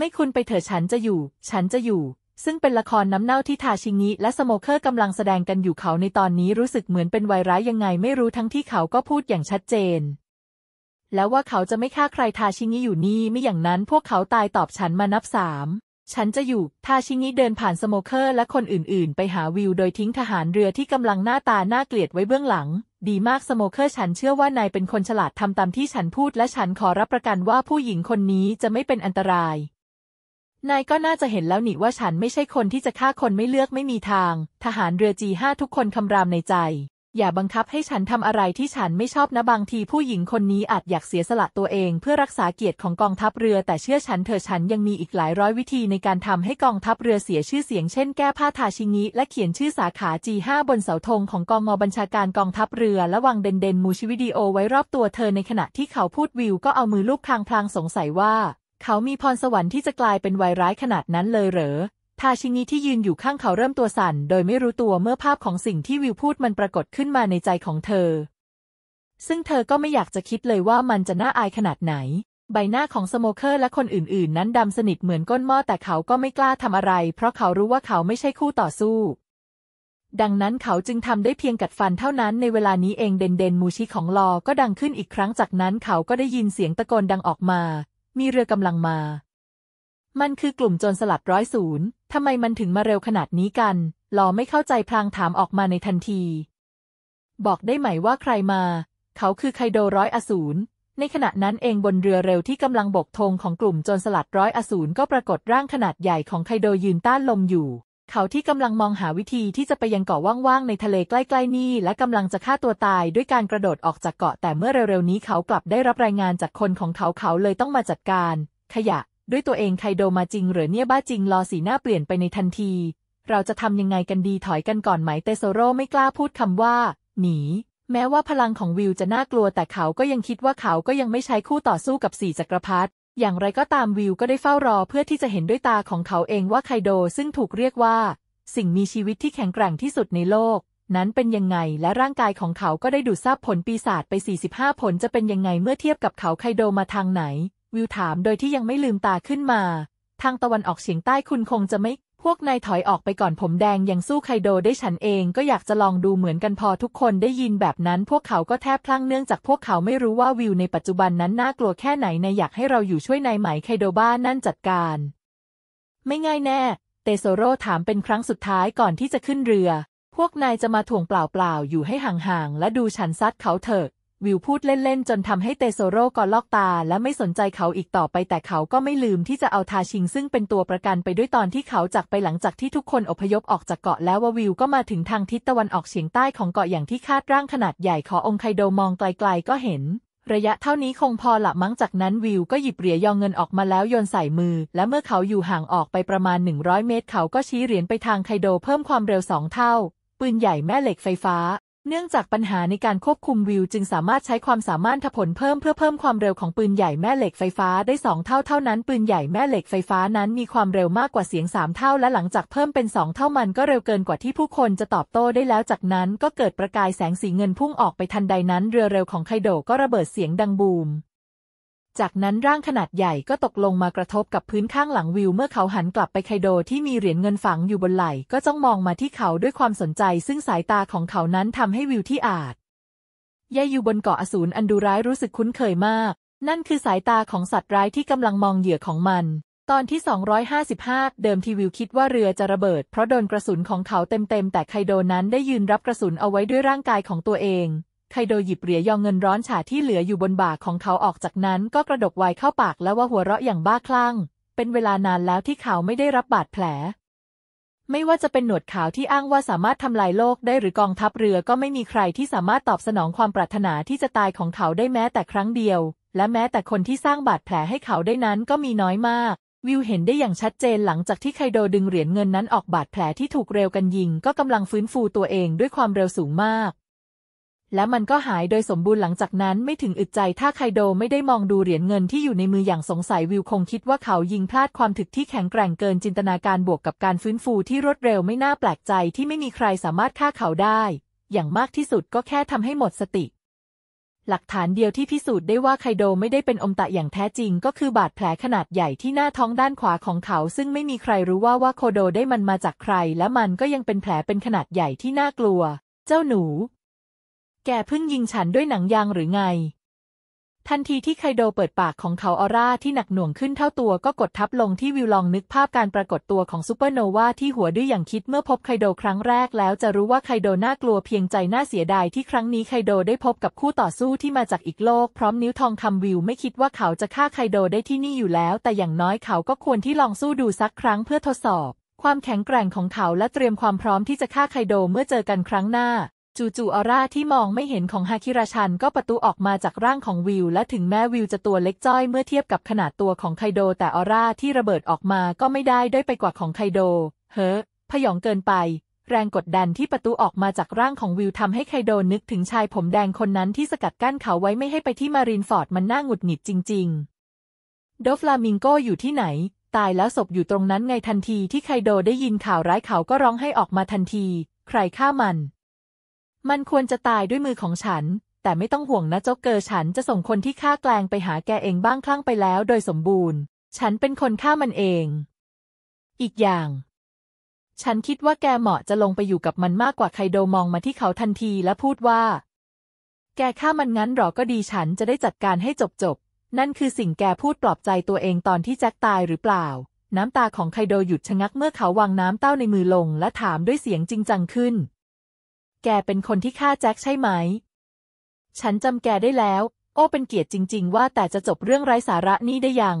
ไม่คุณไปเถอะฉันจะอยู่ ฉันจะอยู่ ซึ่งเป็นละครน้ำเน่าที่ทาชิงิและสโมเกอร์กำลังแสดงกันอยู่เขาในตอนนี้รู้สึกเหมือนเป็นไวร้ายยังไง ไม่รู้ทั้งที่เขาก็พูดอย่างชัดเจน แล้วว่าเขาจะไม่ฆ่าใครทาชิงิอยู่นี่ไม่อย่างนั้นพวกเขาตายตอบฉันมานับสามฉันจะอยู่ ทาชิงิเดินผ่านสโมเกอร์และคนอื่น ๆ ไปหาวิวโดยทิ้งทหารเรือที่กำลังหน้าตาหน้าเกลียดไว้เบื้องหลัง ดีมากสโมเกอร์ฉันเชื่อว่านายเป็นคนฉลาดทำตามที่ฉันพูด และฉันขอรับประกันว่าผู้หญิงคนนี้จะไม่เป็นอันตรายนายก็น่าจะเห็นแล้วหนิว่าฉันไม่ใช่คนที่จะฆ่าคนไม่เลือกไม่มีทาง ทหารเรือจีห้าทุกคนคำรามในใจ อย่าบังคับให้ฉันทำอะไรที่ฉันไม่ชอบนะบางทีผู้หญิงคนนี้อาจอยากเสียสละตัวเอง เพื่อรักษาเกียรติของกองทัพเรือ แต่เชื่อฉันเธอฉันยังมีอีกหลายร้อยวิธีในการทำให้กองทัพเรือเสียชื่อเสียง เช่น แก้ผ้าทาชิงิและเขียนชื่อสาขาจีห้าบนเสาธง ของกองงบัญชาการกองทัพเรือและวางเดนเดนมูชิวิดีโอไว้รอบตัวเธอในขณะที่เขาพูดวิวก็เอามือลูบคางพลางสงสัยว่าเขามีพรสวรรค์ที่จะกลายเป็นวายร้ายขนาดนั้นเลยเหรอ ทาชิงิที่ยืนอยู่ข้างเขาเริ่มตัวสั่น โดยไม่รู้ตัวเมื่อภาพของสิ่งที่วิวพูดมันปรากฏขึ้นมาในใจของเธอ ซึ่งเธอก็ไม่อยากจะคิดเลยว่ามันจะน่าอายขนาดไหน ใบหน้าของสโมเกอร์และคนอื่น ๆ นั้นดำสนิทเหมือนก้นหม้อ แต่เขาก็ไม่กล้าทำอะไร เพราะเขารู้ว่าเขาไม่ใช่คู่ต่อสู้ ดังนั้นเขาจึงทำได้เพียงกัดฟันเท่านั้น ในเวลานี้เองเดนเดนมูชิของลอก็ดังขึ้นอีกครั้งจากนั้นเขาก็ได้ยินเสียงตะโกนดังออกมามีเรือกำลังมา มันคือกลุ่มโจรสลัดร้อยศูนย์ ทำไมมันถึงมาเร็วขนาดนี้กันหลอไม่เข้าใจพลางถามออกมาในทันที บอกได้ไหมว่าใครมา เขาคือไคโดร้อยอสูรในขณะนั้นเองบนเรือเร็วที่กำลังบกธงของกลุ่มโจรสลัดร้อยอสูรก็ปรากฏร่างขนาดใหญ่ของไคโดยืนต้านลมอยู่เขาที่กำลังมองหาวิธีที่จะไปยังเกาะว่างๆในทะเลใกล้ๆนี่และกำลังจะฆ่าตัวตายด้วยการกระโดดออกจากเกาะแต่เมื่อเร็วๆนี้เขากลับได้รับรายงานจากคนของเขาเขาเลยต้องมาจัดการ ขยะ ด้วยตัวเองไคโดมาจริงหรือเนี่ยบ้าจริงลอสีหน้าเปลี่ยนไปในทันที เราจะทำยังไงกันดีถอยกันก่อนไหมเตโซโรไม่กล้าพูดคำว่า หนีแม้ว่าพลังของวิวจะน่ากลัวแต่เขาก็ยังคิดว่าเขาก็ยังไม่ใช้คู่ต่อสู้กับสี่จักรพรรดิอย่างไรก็ตามวิวก็ได้เฝ้ารอเพื่อที่จะเห็นด้วยตาของเขาเองว่าไคโดซึ่งถูกเรียกว่า สิ่งมีชีวิตที่แข็งแกร่งที่สุดในโลก นั้นเป็นยังไงและร่างกายของเขาก็ได้ดูดซับผลปีศาจไป 45 ผลจะเป็นยังไงเมื่อเทียบกับเขาไคโดมาทางไหน วิวถามโดยที่ยังไม่ลืมตาขึ้นมา ทางตะวันออกเฉียงใต้คุณคงจะไม่พวกนายถอยออกไปก่อนผมแดงยังสู้ไคโดได้ฉันเองก็อยากจะลองดูเหมือนกันพอทุกคนได้ยินแบบนั้น พวกเขาก็แทบพลั้งเนื่องจากพวกเขาไม่รู้ว่าวิวในปัจจุบันนั้น น่ากลัวแค่ไหน นายอยากให้เราอยู่ช่วยนายไหมไคโดบ้านั่นจัดการ ไม่ง่ายแน่ เตโซโรถามเป็นครั้งสุดท้ายก่อนที่จะขึ้นเรือ พวกนายจะมาถ่วงเปล่าๆ อยู่ให้ห่างๆ และดูฉันซัดเขาเถอะวิวพูดเล่น ๆ จนทำให้เตโซโร่ก็ลอกตา และไม่สนใจเขาอีกต่อไป แต่เขาก็ไม่ลืมที่จะเอาทาชิงซึ่งเป็นตัวประกันไปด้วยตอนที่เขาจากไปหลังจากที่ทุกคนอพยพออกจากเกาะแล้วววิวก็มาถึงทางทิศตะวันออกเฉียงใต้ของเกาะอย่างที่คาดร่างขนาดใหญ่ขอองค์ไคโดมองไกลๆก็เห็น ระยะเท่านี้คงพอละมั้งจากนั้นวิวก็หยิบเหรียญยองเงินออกมาแล้วโยนใส่มือ และเมื่อเขาอยู่ห่างออกไปประมาณ 100 เมตรเขาก็ชี้เหรียญไปทางไคโดเพิ่มความเร็วสองเท่า ปืนใหญ่แม่เหล็กไฟฟ้าเนื่องจากปัญหาในการควบคุมวิวจึงสามารถใช้ความสามารถทผลเพิ่มเพื่อเพิ่มความเร็วของปืนใหญ่แม่เหล็กไฟฟ้าได้2เท่าเท่านั้น ปืนใหญ่แม่เหล็กไฟฟ้านั้นมีความเร็วมากกว่าเสียง 3 เท่า และหลังจากเพิ่มเป็น2เท่ามันก็เร็วเกินกว่าที่ผู้คนจะตอบโต้ได้แล้วจากนั้นก็เกิดประกายแสงสีเงินพุ่งออกไปทันใดนั้นเรือเร็วของไคโดก็ระเบิดเสียงดังบูมจากนั้นร่างขนาดใหญ่ก็ตกลงมากระทบกับพื้นข้างหลังวิว เมื่อเขาหันกลับไปไคโดที่มีเหรียญเงินฝังอยู่บนไหล่ก็จ้องมองมาที่เขาด้วยความสนใจ ซึ่งสายตาของเขานั้นทำให้วิวที่อาจย่อยู่บนเกาะอสูรอันดูร้ายรู้สึกคุ้นเคยมาก นั่นคือสายตาของสัตว์ร้ายที่กำลังมองเหยื่อของมัน ตอนที่ 255 เดิมทีวิวคิดว่าเรือจะระเบิด เพราะโดนกระสุนของเขาเต็มๆแต่ไคโดนั้นได้ยืนรับกระสุนเอาไว้ด้วยร่างกายของตัวเองไคโดหยิบเหรียญยองเงินร้อนฉาที่เหลืออยู่บนบ่าของเขาออกจากนั้นก็กระดกไวเข้าปากและว่าหัวเราะอย่างบ้าคลั่ง เป็นเวลานานแล้วที่เขาไม่ได้รับบาดแผล ไม่ว่าจะเป็นหนวดขาวที่อ้างว่าสามารถทำลายโลกได้หรือกองทัพเรือก็ไม่มีใครที่สามารถตอบสนองความปรารถนาที่จะตายของเขาได้แม้แต่ครั้งเดียว และแม้แต่คนที่สร้างบาดแผลให้เขาได้นั้นก็มีน้อยมาก วิวเห็นได้อย่างชัดเจนหลังจากที่ไคโดดึงเหรียญเงินนั้นออกบาดแผลที่ถูกเร็วกันยิง ก็กำลังฟื้นฟูตัวเองด้วยความเร็วสูงมากและมันก็หายโดยสมบูรณ์หลังจากนั้นไม่ถึงอึดใจถ้าไคโดไม่ได้มองดูเหรียญเงินที่อยู่ในมืออย่างสงสัยวิวคงคิดว่าเขายิงพลาดความถึกที่แข็งแกร่งเกินจินตนาการบวกกับการฟื้นฟูที่รวดเร็วไม่น่าแปลกใจที่ไม่มีใครสามารถฆ่าเขาได้ อย่างมากที่สุดก็แค่ทำให้หมดสติ หลักฐานเดียวที่พิสูจน์ได้ว่าไคโดไม่ได้เป็นอมตะอย่างแท้จริง ก็คือบาดแผลขนาดใหญ่ที่หน้าท้องด้านขวาของเขา ซึ่งไม่มีใครรู้ว่าว่าโคโดได้มันมาจากใคร และมันก็ยังเป็นแผลเป็นขนาดใหญ่ที่น่ากลัว เจ้าหนูแกเพิ่งยิงฉันด้วยหนังยางหรือไง ทันทีที่ไคโดเปิดปากของเขาออร่าที่หนักหน่วงขึ้นเท่าตัวก็กดทับลงที่วิวลองนึกภาพการปรากฏตัวของซูเปอร์โนวาที่หัวดื้ออย่างคิดเมื่อพบไคโดครั้งแรกแล้วจะรู้ว่าไคโดน่ากลัวเพียงใจน่าเสียดายที่ครั้งนี้ไคโดได้พบกับคู่ต่อสู้ที่มาจากอีกโลก พร้อมนิ้วทองคำวิวไม่คิดว่าเขาจะฆ่าไคโดได้ที่นี่อยู่แล้ว แต่อย่างน้อยเขาก็ควรที่ลองสู้ดูสักครั้งเพื่อทดสอบ ความแข็งแกร่งของเขาและเตรียมความพร้อมที่จะฆ่าไคโดเมื่อเจอกันครั้งหน้าจู่ๆออร่าที่มองไม่เห็นของฮาคิราชันก็ประตูออกมาจากร่างของวิวและถึงแม้วิวจะตัวเล็กจ้อยเมื่อเทียบกับขนาดตัวของไคโดแต่ออร่าที่ระเบิดออกมาก็ไม่ได้ด้อยไปกว่าของไคโด เฮ้อพยองเกินไป แรงกดดันที่ประตูออกมาจากร่างของวิวทำให้ไคโดนึกถึงชายผมแดงคนนั้นที่สกัดกั้นเขาไว้ไม่ให้ไปที่มารินฟอร์ดมันน่าหงุดหงิดจริง ๆ โดฟลามิงโกอยู่ที่ไหน ตายแล้วศพอยู่ตรงนั้นไงทันทีที่ไคโดได้ยินข่าวร้ายเขาก็ร้องให้ออกมาทันที ใครฆ่ามันมันควรจะตายด้วยมือของฉัน แต่ไม่ต้องห่วงนะเจ้าเกอร์ฉันจะส่งคนที่ฆ่าแกลงไปหาแกเองบ้างคลั่งไปแล้วโดยสมบูรณ์ ฉันเป็นคนฆ่ามันเอง อีกอย่าง ฉันคิดว่าแกเหมาะจะลงไปอยู่กับมันมากกว่าไคโดมองมาที่เขาทันทีและพูดว่า แกฆ่ามันงั้นหรอก็ดีฉันจะได้จัดการให้จบจบนั่นคือสิ่งแกพูดปลอบใจตัวเองตอนที่แจ็คตายหรือเปล่า น้ำตาของไคโดหยุดชะงักเมื่อเขาวางน้ำเต้าในมือลงและถามด้วยเสียงจริงจังขึ้นแกเป็นคนที่ฆ่าแจ็คใช่ไหม ฉันจำแกได้แล้ว โอ้เป็นเกียรติจริงๆว่าแต่จะจบเรื่องไร้สาระนี่ได้ยัง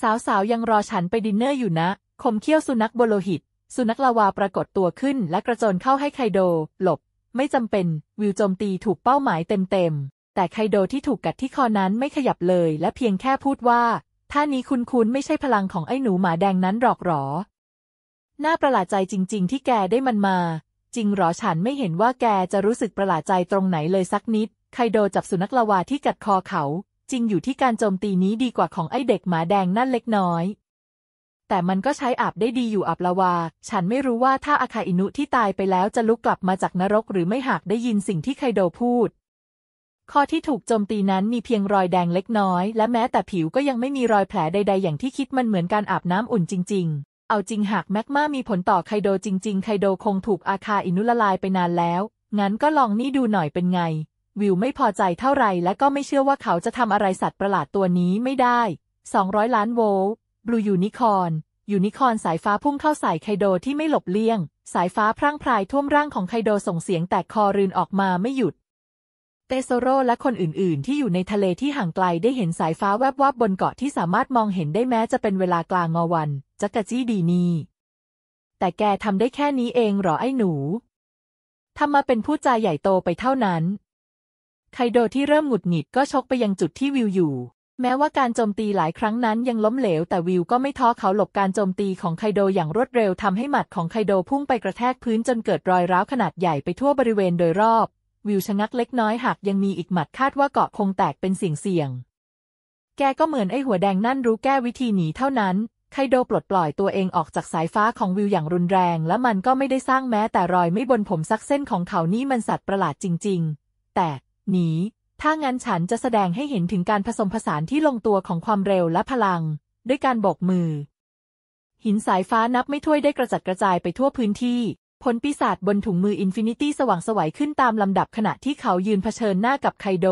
สาวๆยังรอฉันไปดินเนอร์อยู่นะ คมเคี้ยวสุนัขโบโลหิต สุนัขลาวาปรากฏตัวขึ้นและกระโจนเข้าให้ไคโด หลบ ไม่จำเป็น วิวโจมตีถูกเป้าหมายเต็มๆ แต่ไคโดที่ถูกกัดที่คอนั้นไม่ขยับเลยและเพียงแค่พูดว่า ท่านี้คุณคุณไม่ใช่พลังของไอ้หนูหมาแดงนั้นหรอกหรอ น่าประหลาดใจจริงๆ ที่แกได้มันมาจริงหรอฉันไม่เห็นว่าแกจะรู้สึกประหลาดใจตรงไหนเลยสักนิด ไคโดจับสุนัขลาวาที่กัดคอเขา จริงอยู่ที่การโจมตีนี้ดีกว่าของไอเด็กหมาแดงนั่นเล็กน้อย แต่มันก็ใช้อาบได้ดีอยู่อาบลาวา ฉันไม่รู้ว่าถ้าอาคาอินุที่ตายไปแล้วจะลุกกลับมาจากนรกหรือไม่หากได้ยินสิ่งที่ไคโดพูด ข้อที่ถูกโจมตีนั้นมีเพียงรอยแดงเล็กน้อยและแม้แต่ผิวก็ยังไม่มีรอยแผลใดๆอย่างที่คิดมันเหมือนการอาบน้ำอุ่นจริงเอาจริงหากแมกมามีผลต่อไคโดจริงๆ ไคโดคงถูกอาคาอินุละลายไปนานแล้ว งั้นก็ลองนี่ดูหน่อยเป็นไง วิวไม่พอใจเท่าไรและก็ไม่เชื่อว่าเขาจะทำอะไรสัตว์ประหลาดตัวนี้ไม่ได้ 200 ล้านโวลต์บลูยูนิคอนยูนิคอนสายฟ้าพุ่งเข้าใส่ไคโดที่ไม่หลบเลี่ยง สายฟ้าพร่งพรายท่วมร่างของไคโดส่งเสียงแตกคอรืนออกมาไม่หยุดเตโซโรและคนอื่น ๆ ที่อยู่ในทะเลที่ห่างไกลได้เห็นสายฟ้าแวบวับบนเกาะที่สามารถมองเห็นได้แม้จะเป็นเวลากลางงอวัน จักรจี้ดีนี แต่แกทำได้แค่นี้เองหรอไอ้หนู ทำมาเป็นผู้จาใหญ่โตไปเท่านั้น ไคโดที่เริ่มหงุดหงิดก็ชกไปยังจุดที่วิวอยู่ แม้ว่าการโจมตีหลายครั้งนั้นยังล้มเหลว แต่วิวก็ไม่ท้อเขาหลบการโจมตีของไคโดอย่างรวดเร็วทำให้หมัดของไคโดพุ่งไปกระแทกพื้นจนเกิดรอยร้าวขนาดใหญ่ไปทั่วบริเวณโดยรอบวิวชะงักเล็กน้อยหากยังมีอีกหมัดคาดว่าเกาะคงแตกเป็นเสี่ยงเสี่ยง แกก็เหมือนไอ้หัวแดงนั่นรู้แก้วิธีหนีเท่านั้น ไคโดปลดปล่อยตัวเองออกจากสายฟ้าของวิวอย่างรุนแรง และมันก็ไม่ได้สร้างแม้แต่รอยไม่บนผมซักเส้นของเขานี่มันสัตว์ประหลาดจริงๆ แต่หนี ถ้างั้นฉันจะแสดงให้เห็นถึงการผสมผสานที่ลงตัวของความเร็วและพลัง ด้วยการโบกมือ หินสายฟ้านับไม่ถ้วยได้กระจัดกระจายไปทั่วพื้นที่ผลปีศาจบนถุงมืออินฟินิตี้สว่างสวัยขึ้นตามลำดับขณะที่เขายืนเผชิญหน้ากับไคโด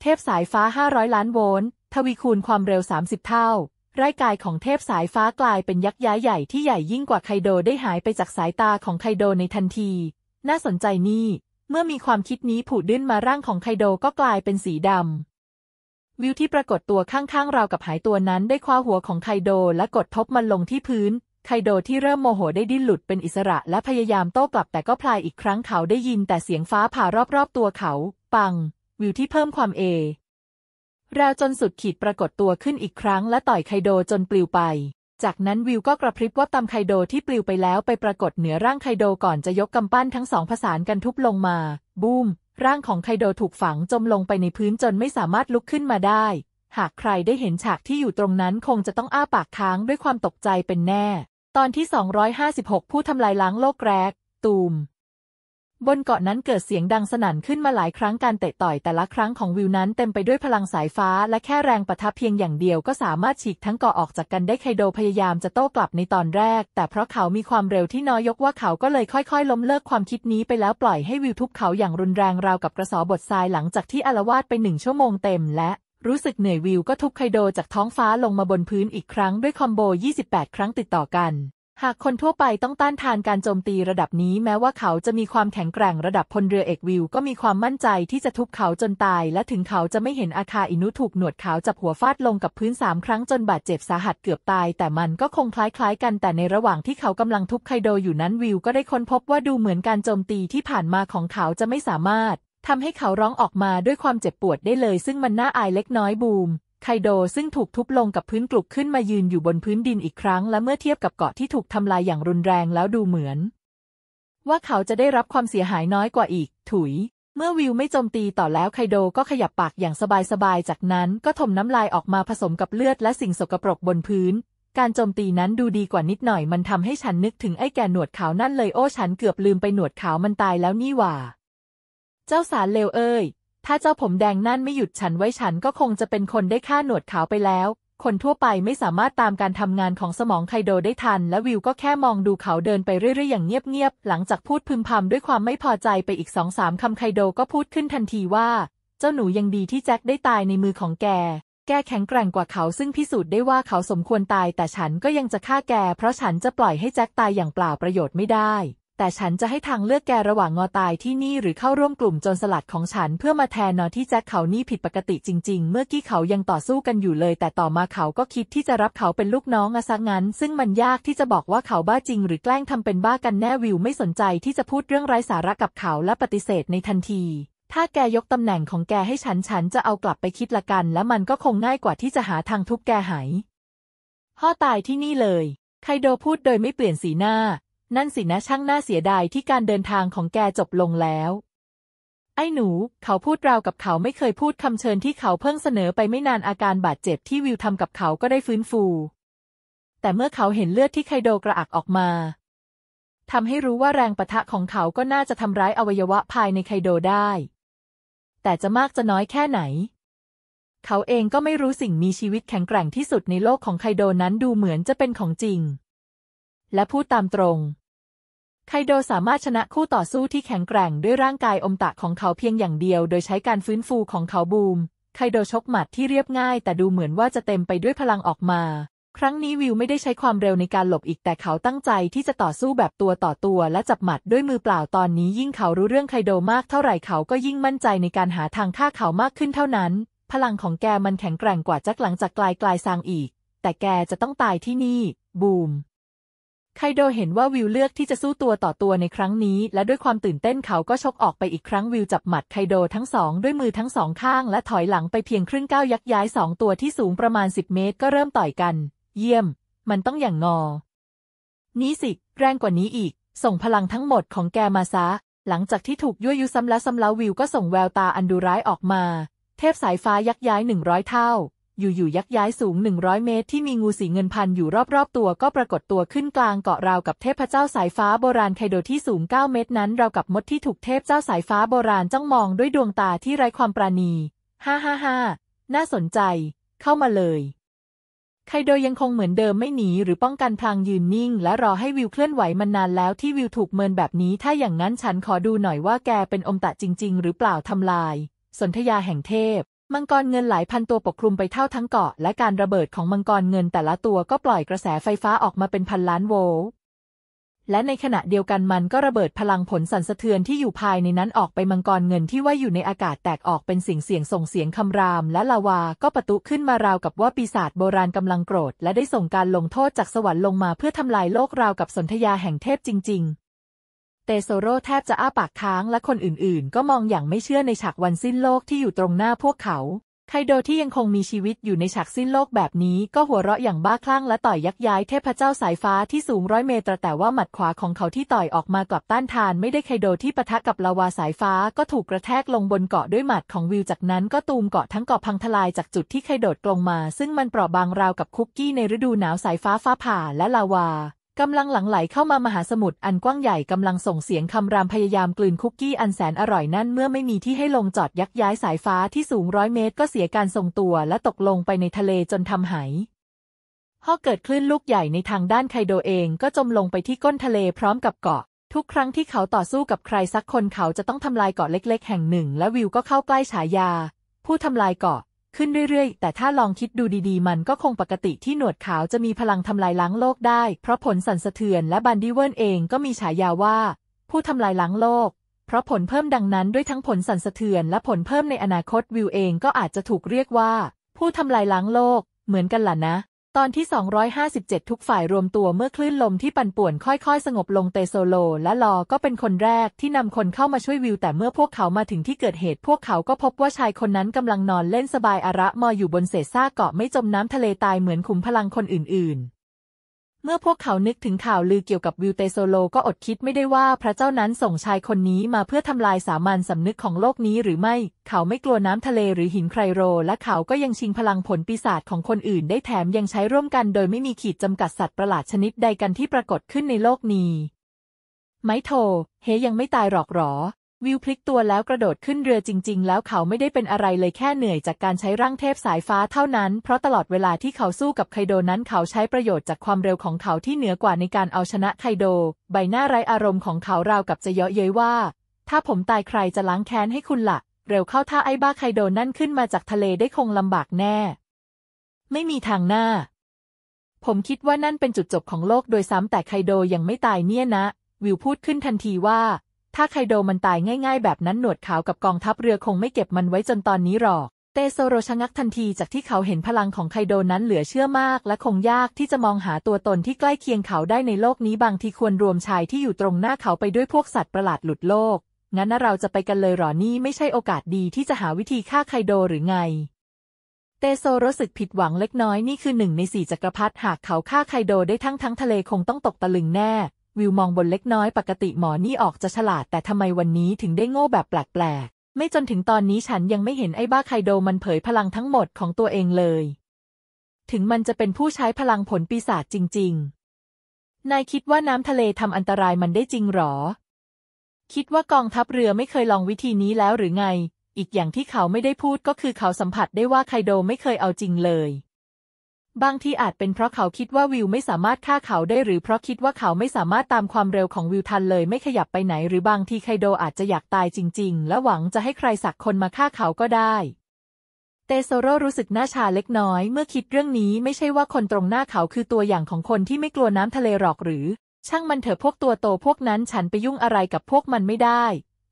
เทพสายฟ้า 500 ล้านโวลต์ ทวีคูณความเร็ว 30 เท่าร่ายกายของเทพสายฟ้ากลายเป็นยักษ์ย้ายใหญ่ที่ใหญ่ยิ่งกว่าไคโดได้หายไปจากสายตาของไคโดในทันที น่าสนใจนี่ เมื่อมีความคิดนี้ผุดดิ้นมาร่างของไคโดก็กลายเป็นสีดำ วิวที่ปรากฏตัวข้างๆ เรากับหายตัวนั้นได้คว้าหัวของไคโดและกดทบมันลงที่พื้นไคโดที่เริ่มโมโหได้ดิ้นหลุดเป็นอิสระและพยายามโต้กลับ แต่ก็พลายอีกครั้งเขาได้ยินแต่เสียงฟ้าผ่ารอบๆตัวเขา ปัง วิวที่เพิ่มความเอ ราวจนสุดขีดปรากฏตัวขึ้นอีกครั้งและต่อยไคโดจนปลิวไป จากนั้นวิวก็กระพริบว่าตำไคโดที่ปลิวไปแล้วไปปรากฏเหนือร่างไคโดก่อนจะยกกำปั้นทั้งสองผสานกันทุบลงมาบูมร่างของไคโดถูกฝังจมลงไปในพื้นจนไม่สามารถลุกขึ้นมาได้ หากใครได้เห็นฉากที่อยู่ตรงนั้นคงจะต้องอ้าปากค้างด้วยความตกใจเป็นแน่ตอนที่ 256ผู้ทำลายล้างโลกแรก ตูม บนเกาะนั้นเกิดเสียงดังสนั่นขึ้นมาหลายครั้ง การเตะต่อยแต่ละครั้งของวิวนั้นเต็มไปด้วยพลังสายฟ้า และแค่แรงประทับเพียงอย่างเดียวก็สามารถฉีกทั้งเกาะออกจากกันได้ไคโดพยายามจะโต้กลับในตอนแรก แต่เพราะเขามีความเร็วที่น้อยยกว่าเขาก็เลยค่อยๆล้มเลิกความคิดนี้ไปแล้วปล่อยให้วิวทุบเขาอย่างรุนแรงราวกับกระสอบบททรายหลังจากที่อลาวาดไปหนึ่งชั่วโมงเต็มและรู้สึกเหนื่อยวิวก็ทุบไคโดจากท้องฟ้าลงมาบนพื้นอีกครั้งด้วยคอมโบ 28 ครั้งติดต่อกัน หากคนทั่วไปต้องต้านทานการโจมตีระดับนี้แม้ว่าเขาจะมีความแข็งแกร่งระดับพลเรือเอกวิวก็มีความมั่นใจที่จะทุบเขาจนตายและถึงเขาจะไม่เห็นอาคาอินุถูกหนวดขาวจับหัวฟาดลงกับพื้นสามครั้งจนบาดเจ็บสาหัสเกือบตายแต่มันก็คงคล้ายๆกันแต่ในระหว่างที่เขากำลังทุบไคโดอยู่นั้นวิวก็ได้ค้นพบว่าดูเหมือนการโจมตีที่ผ่านมาของเขาจะไม่สามารถทำให้เขาร้องออกมาด้วยความเจ็บปวดได้เลย ซึ่งมันน่าอายเล็กน้อยบูม ไคโดซึ่งถูกทุบลงกับพื้นกลุกขึ้นมายืนอยู่บนพื้นดินอีกครั้ง และเมื่อเทียบกับเกาะที่ถูกทำลายอย่างรุนแรงแล้วดูเหมือน ว่าเขาจะได้รับความเสียหายน้อยกว่าอีก ถุย เมื่อวิวไม่โจมตีต่อแล้วไคโดก็ขยับปากอย่างสบายๆ จากนั้น ก็ถมน้ำลายออกมาผสมกับเลือด และสิ่งสกปรกบนพื้น การโจมตีนั้นดูดีกว่านิดหน่อย มันทำให้ฉันนึกถึงไอ้แก่หนวดขาวนั่นเลยโอ้ฉัน เกือบลืมไปหนวดขาวมันตายแล้วนี่หว่าเจ้าสารเลวเอ้ยถ้าเจ้าผมแดงนั่นไม่หยุดฉันไว้ฉันก็คงจะเป็นคนได้ฆ่าหนวดขาวไปแล้ว คนทั่วไปไม่สามารถตามการทำงานของสมองไคโดได้ทัน และวิวก็แค่มองดูเขาเดินไปเรื่อยๆอย่างเงียบๆ หลังจากพูดพึมพำด้วยความไม่พอใจไปอีกสองสามคำไคโดก็พูดขึ้นทันทีว่า เจ้าหนูยังดีที่แจ็คได้ตายในมือของแก แกแข็งแกร่งกว่าเขาซึ่งพิสูจน์ได้ว่าเขาสมควรตาย แต่ฉันก็ยังจะฆ่าแกเพราะฉันจะปล่อยให้แจ็คตายอย่างเปล่าประโยชน์ไม่ได้แต่ฉันจะให้ทางเลือกแกระหว่างงอตายที่นี่หรือเข้าร่วมกลุ่มโจรสลัดของฉัน เพื่อมาแทนนอที่แจ็คเขานี่ผิดปกติจริงๆ เมื่อกี้เขายังต่อสู้กันอยู่เลย แต่ต่อมาเขาก็คิดที่จะรับเขาเป็นลูกน้องอะซะงั้น ซึ่งมันยากที่จะบอกว่าเขาบ้าจริงหรือแกล้งทำเป็นบ้ากันแน่วิว ไม่สนใจที่จะพูดเรื่องไร้สาระกับเขาและปฏิเสธในทันที ถ้าแกยกตำแหน่งของแกให้ฉันฉันจะเอากลับไปคิดละกัน และมันก็คงง่ายกว่าที่จะหาทางทุบแกหายห่อตายที่นี่เลยไคโดพูดโดยไม่เปลี่ยนสีหน้านั่นสินะช่างน่าเสียดายที่การเดินทางของแกจบลงแล้ว ไอ้หนู เขาพูดราวกับเขาไม่เคยพูดคำเชิญที่เขาเพิ่งเสนอไปไม่นานอาการบาดเจ็บที่วิวทำกับเขาก็ได้ฟื้นฟู แต่เมื่อเขาเห็นเลือดที่ไคโดกระอักออกมาทำให้รู้ว่าแรงปะทะของเขาก็น่าจะทำร้ายอวัยวะภายในไคโดได้ แต่จะมากจะน้อยแค่ไหน เขาเองก็ไม่รู้สิ่งมีชีวิตแข็งแกร่งที่สุดในโลกของไคโดนั้นดูเหมือนจะเป็นของจริง และพูดตามตรงไคโด สามารถชนะคู่ต่อสู้ที่แข็งแกร่งด้วยร่างกายอมตะของเขาเพียงอย่างเดียว โดยใช้การฟื้นฟูของเขาบูม ไคโดชกหมัดที่เรียบง่าย แต่ดูเหมือนว่าจะเต็มไปด้วยพลังออกมา ครั้งนี้วิวไม่ได้ใช้ความเร็วในการหลบอีกแต่เขาตั้งใจที่จะต่อสู้แบบตัวต่อตัว และจับหมัดด้วยมือเปล่าตอนนี้ ยิ่งเขารู้เรื่องไคโดมากเท่าไหร่เขาก็ยิ่งมั่นใจในการหาทางฆ่าเขามากขึ้นเท่านั้น พลังของแกมันแข็งแกร่งกว่าจักหลังจากกลายกลายซางอีก แต่แกจะต้องตายที่นี่บูมไคโดเห็นว่าวิวเลือกที่จะสู้ตัวต่อตัวในครั้งนี้ และด้วยความตื่นเต้นเขาก็ชกออกไปอีกครั้งวิวจับหมัดไคโดทั้งสอง ด้วยมือทั้งสองข้าง และถอยหลังไปเพียงครึ่งก้าวยักย้ายสองตัวที่สูงประมาณ 10 เมตรก็เริ่มต่อยกัน เยี่ยม มันต้องอย่างงอ นี้สิแรงกว่านี้อีก ส่งพลังทั้งหมดของแกมาซะ หลังจากที่ถูกยั่วยุซ้ำแล้วซ้ำแล้ววิวก็ส่งแววตาอันดูร้ายออกมา เทพสายฟ้ายักย้ายหนึ่งร้อยเท่าอยู่ๆยักย้ายสูง 100 เมตรที่มีงูสีเงินพันอยู่รอบๆ ตัวก็ปรากฏตัวขึ้นกลางเกาะราวกับเทพเจ้าสายฟ้าโบราณไคโดที่สูง 9 เมตรนั้นราวกับมดที่ถูกเทพเจ้าสายฟ้าโบราณจ้องมองด้วยดวงตาที่ไร้ความปราณี ฮ่าฮ่าฮ่าน่าสนใจ เข้ามาเลย ไคโดยังคงเหมือนเดิมไม่หนีหรือป้องกันพลางยืนนิ่ง และรอให้วิวเคลื่อนไหวมานานแล้วที่วิวถูกเมินแบบนี้ ถ้าอย่างนั้นฉันขอดูหน่อยว่าแกเป็นอมตะจริง ๆ หรือเปล่าทำลาย สนธยาแห่งเทพมังกรเงินหลายพันตัวปกคลุมไปเท่าทั้งเกาะ และการระเบิดของมังกรเงินแต่ละตัวก็ปล่อยกระแสไฟฟ้าออกมาเป็นพันล้านโวลต์ และในขณะเดียวกันมันก็ระเบิดพลังผลสั่นสะเทือนที่อยู่ภายในนั้นออกไปมังกรเงินที่ว่าอยู่ในอากาศแตกออกเป็นสิ่งเสียงส่งเสียงคำรามและลาวาก็ประตุขึ้นมาราวกับว่าปีศาจโบราณกำลังโกรธและได้ส่งการลงโทษจากสวรรค์ลงมาเพื่อทำลายโลกราวกับสนธยาแห่งเทพจริงๆเตโซโรแทบจะอ้าปากค้างและคนอื่นๆ ก็มองอย่างไม่เชื่อในฉากวันสิ้นโลกที่อยู่ตรงหน้าพวกเขา ไคโดที่ยังคงมีชีวิตอยู่ในฉากสิ้นโลกแบบนี้ก็หัวเราะอย่างบ้าคลั่งและต่อยยักย้ายเทพเจ้าสายฟ้าที่สูงร้อยเมตรแต่ว่าหมัดขวาของเขาที่ต่อยออกมากลับต้านทาน ไม่ได้ไคโดที่ปะทะกับลาวาสายฟ้า ก็ถูกกระแทกลงบนเกาะด้วยหมัดของวิวจากนั้น ก็ตูมเกาะทั้งเกาะพังทลายจากจุดที่ไคโดตลงมา ซึ่งมันเปราะบางราวกับคุกกี้ในฤดูหนาวสายฟ้าฟ้าผ่าและลาวากำลังหลั่งไหลเข้ามามหาสมุทรอันกว้างใหญ่กำลังส่งเสียงคำรามพยายามกลืนคุกกี้อันแสนอร่อยนั่นเมื่อไม่มีที่ให้ลงจอดยักย้ายสายฟ้าที่สูงร้อยเมตรก็เสียการทรงตัวและตกลงไปในทะเลจนทำหายพอเกิดคลื่นลูกใหญ่ในทางด้านไคโดเองก็จมลงไปที่ก้นทะเลพร้อมกับเกาะ ทุกครั้งที่เขาต่อสู้กับใครสักคนเขาจะต้องทำลายเกาะเล็กๆ แห่งหนึ่งและวิวก็เข้าใกล้ฉายาผู้ทำลายเกาะขึ้นเรื่อยๆ แต่ถ้าลองคิดดูดีๆ มันก็คงปกติที่หนวดขาวจะมีพลังทำลายล้างโลกได้ เพราะผลสั่นสะเทือนและบันดิเวิร์นเองก็มีฉายาว่า ผู้ทำลายล้างโลก เพราะผลเพิ่มดังนั้นด้วยทั้งผลสั่นสะเทือน และผลเพิ่มในอนาคตวิวเองก็อาจจะถูกเรียกว่า ผู้ทำลายล้างโลก เหมือนกันล่ะนะตอนที่ 257 ทุกฝ่ายรวมตัวเมื่อคลื่นลมที่ปั่นป่วนค่อยๆ สงบลงเตโซโล และลอก็เป็นคนแรกที่นำคนเข้ามาช่วยวิวแต่เมื่อพวกเขามาถึงที่เกิดเหตุ พวกเขาก็พบว่าชายคนนั้นกำลังนอนเล่นสบายอาระ มออยู่บนเศษซาก เกาะไม่จมน้ำทะเลตายเหมือนขุมพลังคนอื่นๆเมื่อพวกเขานึกถึงข่าวลือเกี่ยวกับวิวเตโซโลก็อดคิดไม่ได้ว่าพระเจ้านั้นส่งชายคนนี้มาเพื่อทำลายสามัญสำนึกของโลกนี้หรือไม่ เขาไม่กลัวน้ำทะเลหรือหินไครโรและเขาก็ยังชิงพลังผลปีศาจของคนอื่นได้แถมยังใช้ร่วมกันโดยไม่มีขีดจำกัดสัตว์ประหลาดชนิดใดกันที่ปรากฏขึ้นในโลกนี้ไมโท เฮยังไม่ตายหรอกหรอวิวพลิกตัวแล้วกระโดดขึ้นเรือจริงๆ แล้วเขาไม่ได้เป็นอะไรเลยแค่เหนื่อยจากการใช้ร่างเทพสายฟ้าเท่านั้นเพราะตลอดเวลาที่เขาสู้กับไคโดนั้นเขาใช้ประโยชน์จากความเร็วของเขาที่เหนือกว่าในการเอาชนะไคโด ใบหน้าไร้อารมณ์ของเขาราวกับจะเยาะเย้ยว่า ถ้าผมตายใครจะล้างแค้นให้คุณละ่ะเร็วเข้าถ้าไอ้บ้าไคโดนั่นขึ้นมาจากทะเลได้คงลำบากแน่ ไม่มีทางหน้า ผมคิดว่านั่นเป็นจุดจบของโลกโดยซ้ำแต่ไคโดยังไม่ตายเนี่ยนะวิวพูดขึ้นทันทีว่าถ้าไคโดมันตายง่ายๆ แบบนั้นหนวดขาวกับกองทัพเรือคงไม่เก็บมันไว้จนตอนนี้หรอก เตโซโรชะงักทันทีจากที่เขาเห็นพลังของไคโดนั้นเหลือเชื่อมาก และคงยากที่จะมองหาตัวตนที่ใกล้เคียงเขาได้ในโลกนี้บางทีควรรวมชายที่อยู่ตรงหน้าเขาไปด้วยพวกสัตว์ประหลาดหลุดโลก งั้นเราจะไปกันเลยหรอนี่ไม่ใช่โอกาสดีที่จะหาวิธีฆ่าไคโดหรือไง เตโซรู้สึกผิดหวังเล็กน้อยนี่คือหนึ่งในสี่จักรพรรดิหากเขาฆ่าไคโดได้ทั้งทั้งทะเลคงต้องตกตะลึงแน่วิวมองบนเล็กน้อยปกติหมอนี่ออกจะฉลาดแต่ทำไมวันนี้ถึงได้โง่แบบแปลกๆไม่จนถึงตอนนี้ฉันยังไม่เห็นไอ้บ้าไคโดมันเผยพลังทั้งหมดของตัวเองเลย ถึงมันจะเป็นผู้ใช้พลังผลปีศาจจริง ๆ นายคิดว่าน้ำทะเลทำอันตรายมันได้จริงหรอ คิดว่ากองทัพเรือไม่เคยลองวิธีนี้แล้วหรือไง อีกอย่างที่เขาไม่ได้พูดก็คือเขาสัมผัสได้ว่าไคโดไม่เคยเอาจริงเลยบางทีอาจเป็นเพราะเขาคิดว่าวิวไม่สามารถฆ่าเขาได้หรือเพราะคิดว่าเขาไม่สามารถตามความเร็วของวิวทันเลย ไม่ขยับไปไหนหรือบางทีไคโดอาจจะอยากตายจริง ๆ และหวังจะให้ใครสักคนมาฆ่าเขาก็ได้ เตโซโรรู้สึกหน้าชาเล็กน้อย เมื่อคิดเรื่องนี้ไม่ใช่ว่าคนตรงหน้าเขาคือตัวอย่างของคนที่ไม่กลัวน้ำทะเลหรอกหรือ ช่างมันเถอะพวกตัวโตพวกนั้นฉันไปยุ่งอะไรกับพวกมันไม่ได้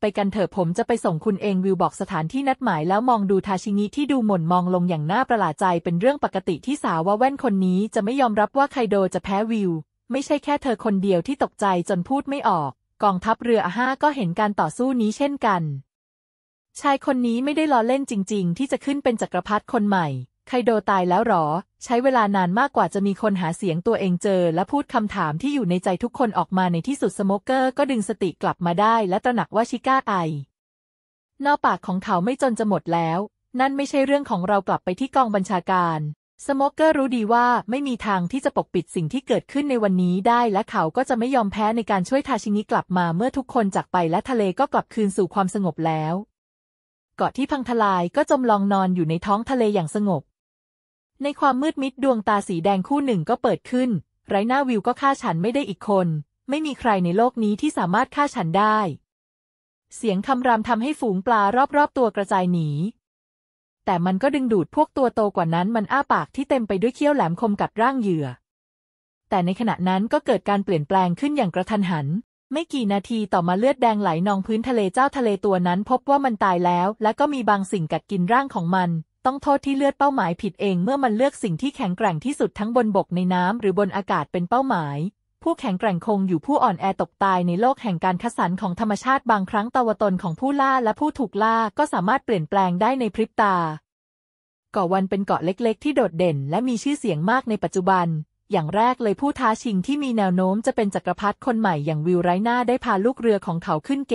ไปกันเถอะผมจะไปส่งคุณเองวิวบอกสถานที่นัดหมายแล้วมองดูทาชิงิที่ดูหม่นมองลงอย่างน่าประหลาดใจเป็นเรื่องปกติที่สาวว่าแว่นคนนี้จะไม่ยอมรับว่าไคโดจะแพ้วิว ไม่ใช่แค่เธอคนเดียวที่ตกใจจนพูดไม่ออก กองทัพเรืออาห้าก็เห็นการต่อสู้นี้เช่นกัน ชายคนนี้ไม่ได้ล้อเล่นจริงๆ ที่จะขึ้นเป็นจักรพรรดิคนใหม่ ไคโดตายแล้วหรอใช้เวลานานมากกว่าจะมีคนหาเสียงตัวเองเจอและพูดคำถามที่อยู่ในใจทุกคนออกมาในที่สุดสโมเกอร์ก็ดึงสติกลับมาได้และตระหนักว่าชิก้าไอ นอปากของเขาไม่จนจะหมดแล้ว นั่นไม่ใช่เรื่องของเรากลับไปที่กองบัญชาการสโมเกอร์รู้ดีว่าไม่มีทางที่จะปกปิดสิ่งที่เกิดขึ้นในวันนี้ได้ และเขาก็จะไม่ยอมแพ้ในการช่วยทาชิงิกลับมาเมื่อทุกคนจากไป และทะเลก็กลับคืนสู่ความสงบแล้วเกาะที่พังทลายก็จมลองนอนอยู่ในท้องทะเลอย่างสงบในความมืดมิดดวงตาสีแดงคู่หนึ่งก็เปิดขึ้น ไรหน้าวิวก็ฆ่าฉันไม่ได้อีกคน ไม่มีใครในโลกนี้ที่สามารถฆ่าฉันได้ เสียงคำรามทำให้ฝูงปลารอบๆ ตัวกระจายหนี แต่มันก็ดึงดูดพวกตัวโตกว่านั้น มันอ้าปากที่เต็มไปด้วยเขี้ยวแหลมคมกัดร่างเหยื่อ แต่ในขณะนั้นก็เกิดการเปลี่ยนแปลงขึ้นอย่างกระทันหัน ไม่กี่นาทีต่อมาเลือดแดงไหลนองพื้นทะเลเจ้าทะเลตัวนั้นพบว่ามันตายแล้วและก็มีบางสิ่งกัดกินร่างของมันต้องโทษที่เลือดเป้าหมายผิดเอง เมื่อมันเลือกสิ่งที่แข็งแกร่งที่สุดทั้งบนบกในน้ำหรือบนอากาศเป็นเป้าหมาย ผู้แข็งแกร่งคงอยู่ผู้อ่อนแอตกตายในโลกแห่งการคัดสนของธรรมชาติบางครั้งตวตนของผู้ล่าและผู้ถูกล่าก็สามารถเปลี่ยนแปลงได้ในพริบตา เกาะวันเป็นเกาะเล็กๆ ที่โดดเด่น และมีชื่อเสียงมากในปัจจุบัน อย่างแรกเลยผู้ท้าชิงที่มีแนวโน้มจะเป็นจักรพรรดิคนใหม่อย่างวิวไรหน้าได้พาลูกเรือของเขาขึ้นเก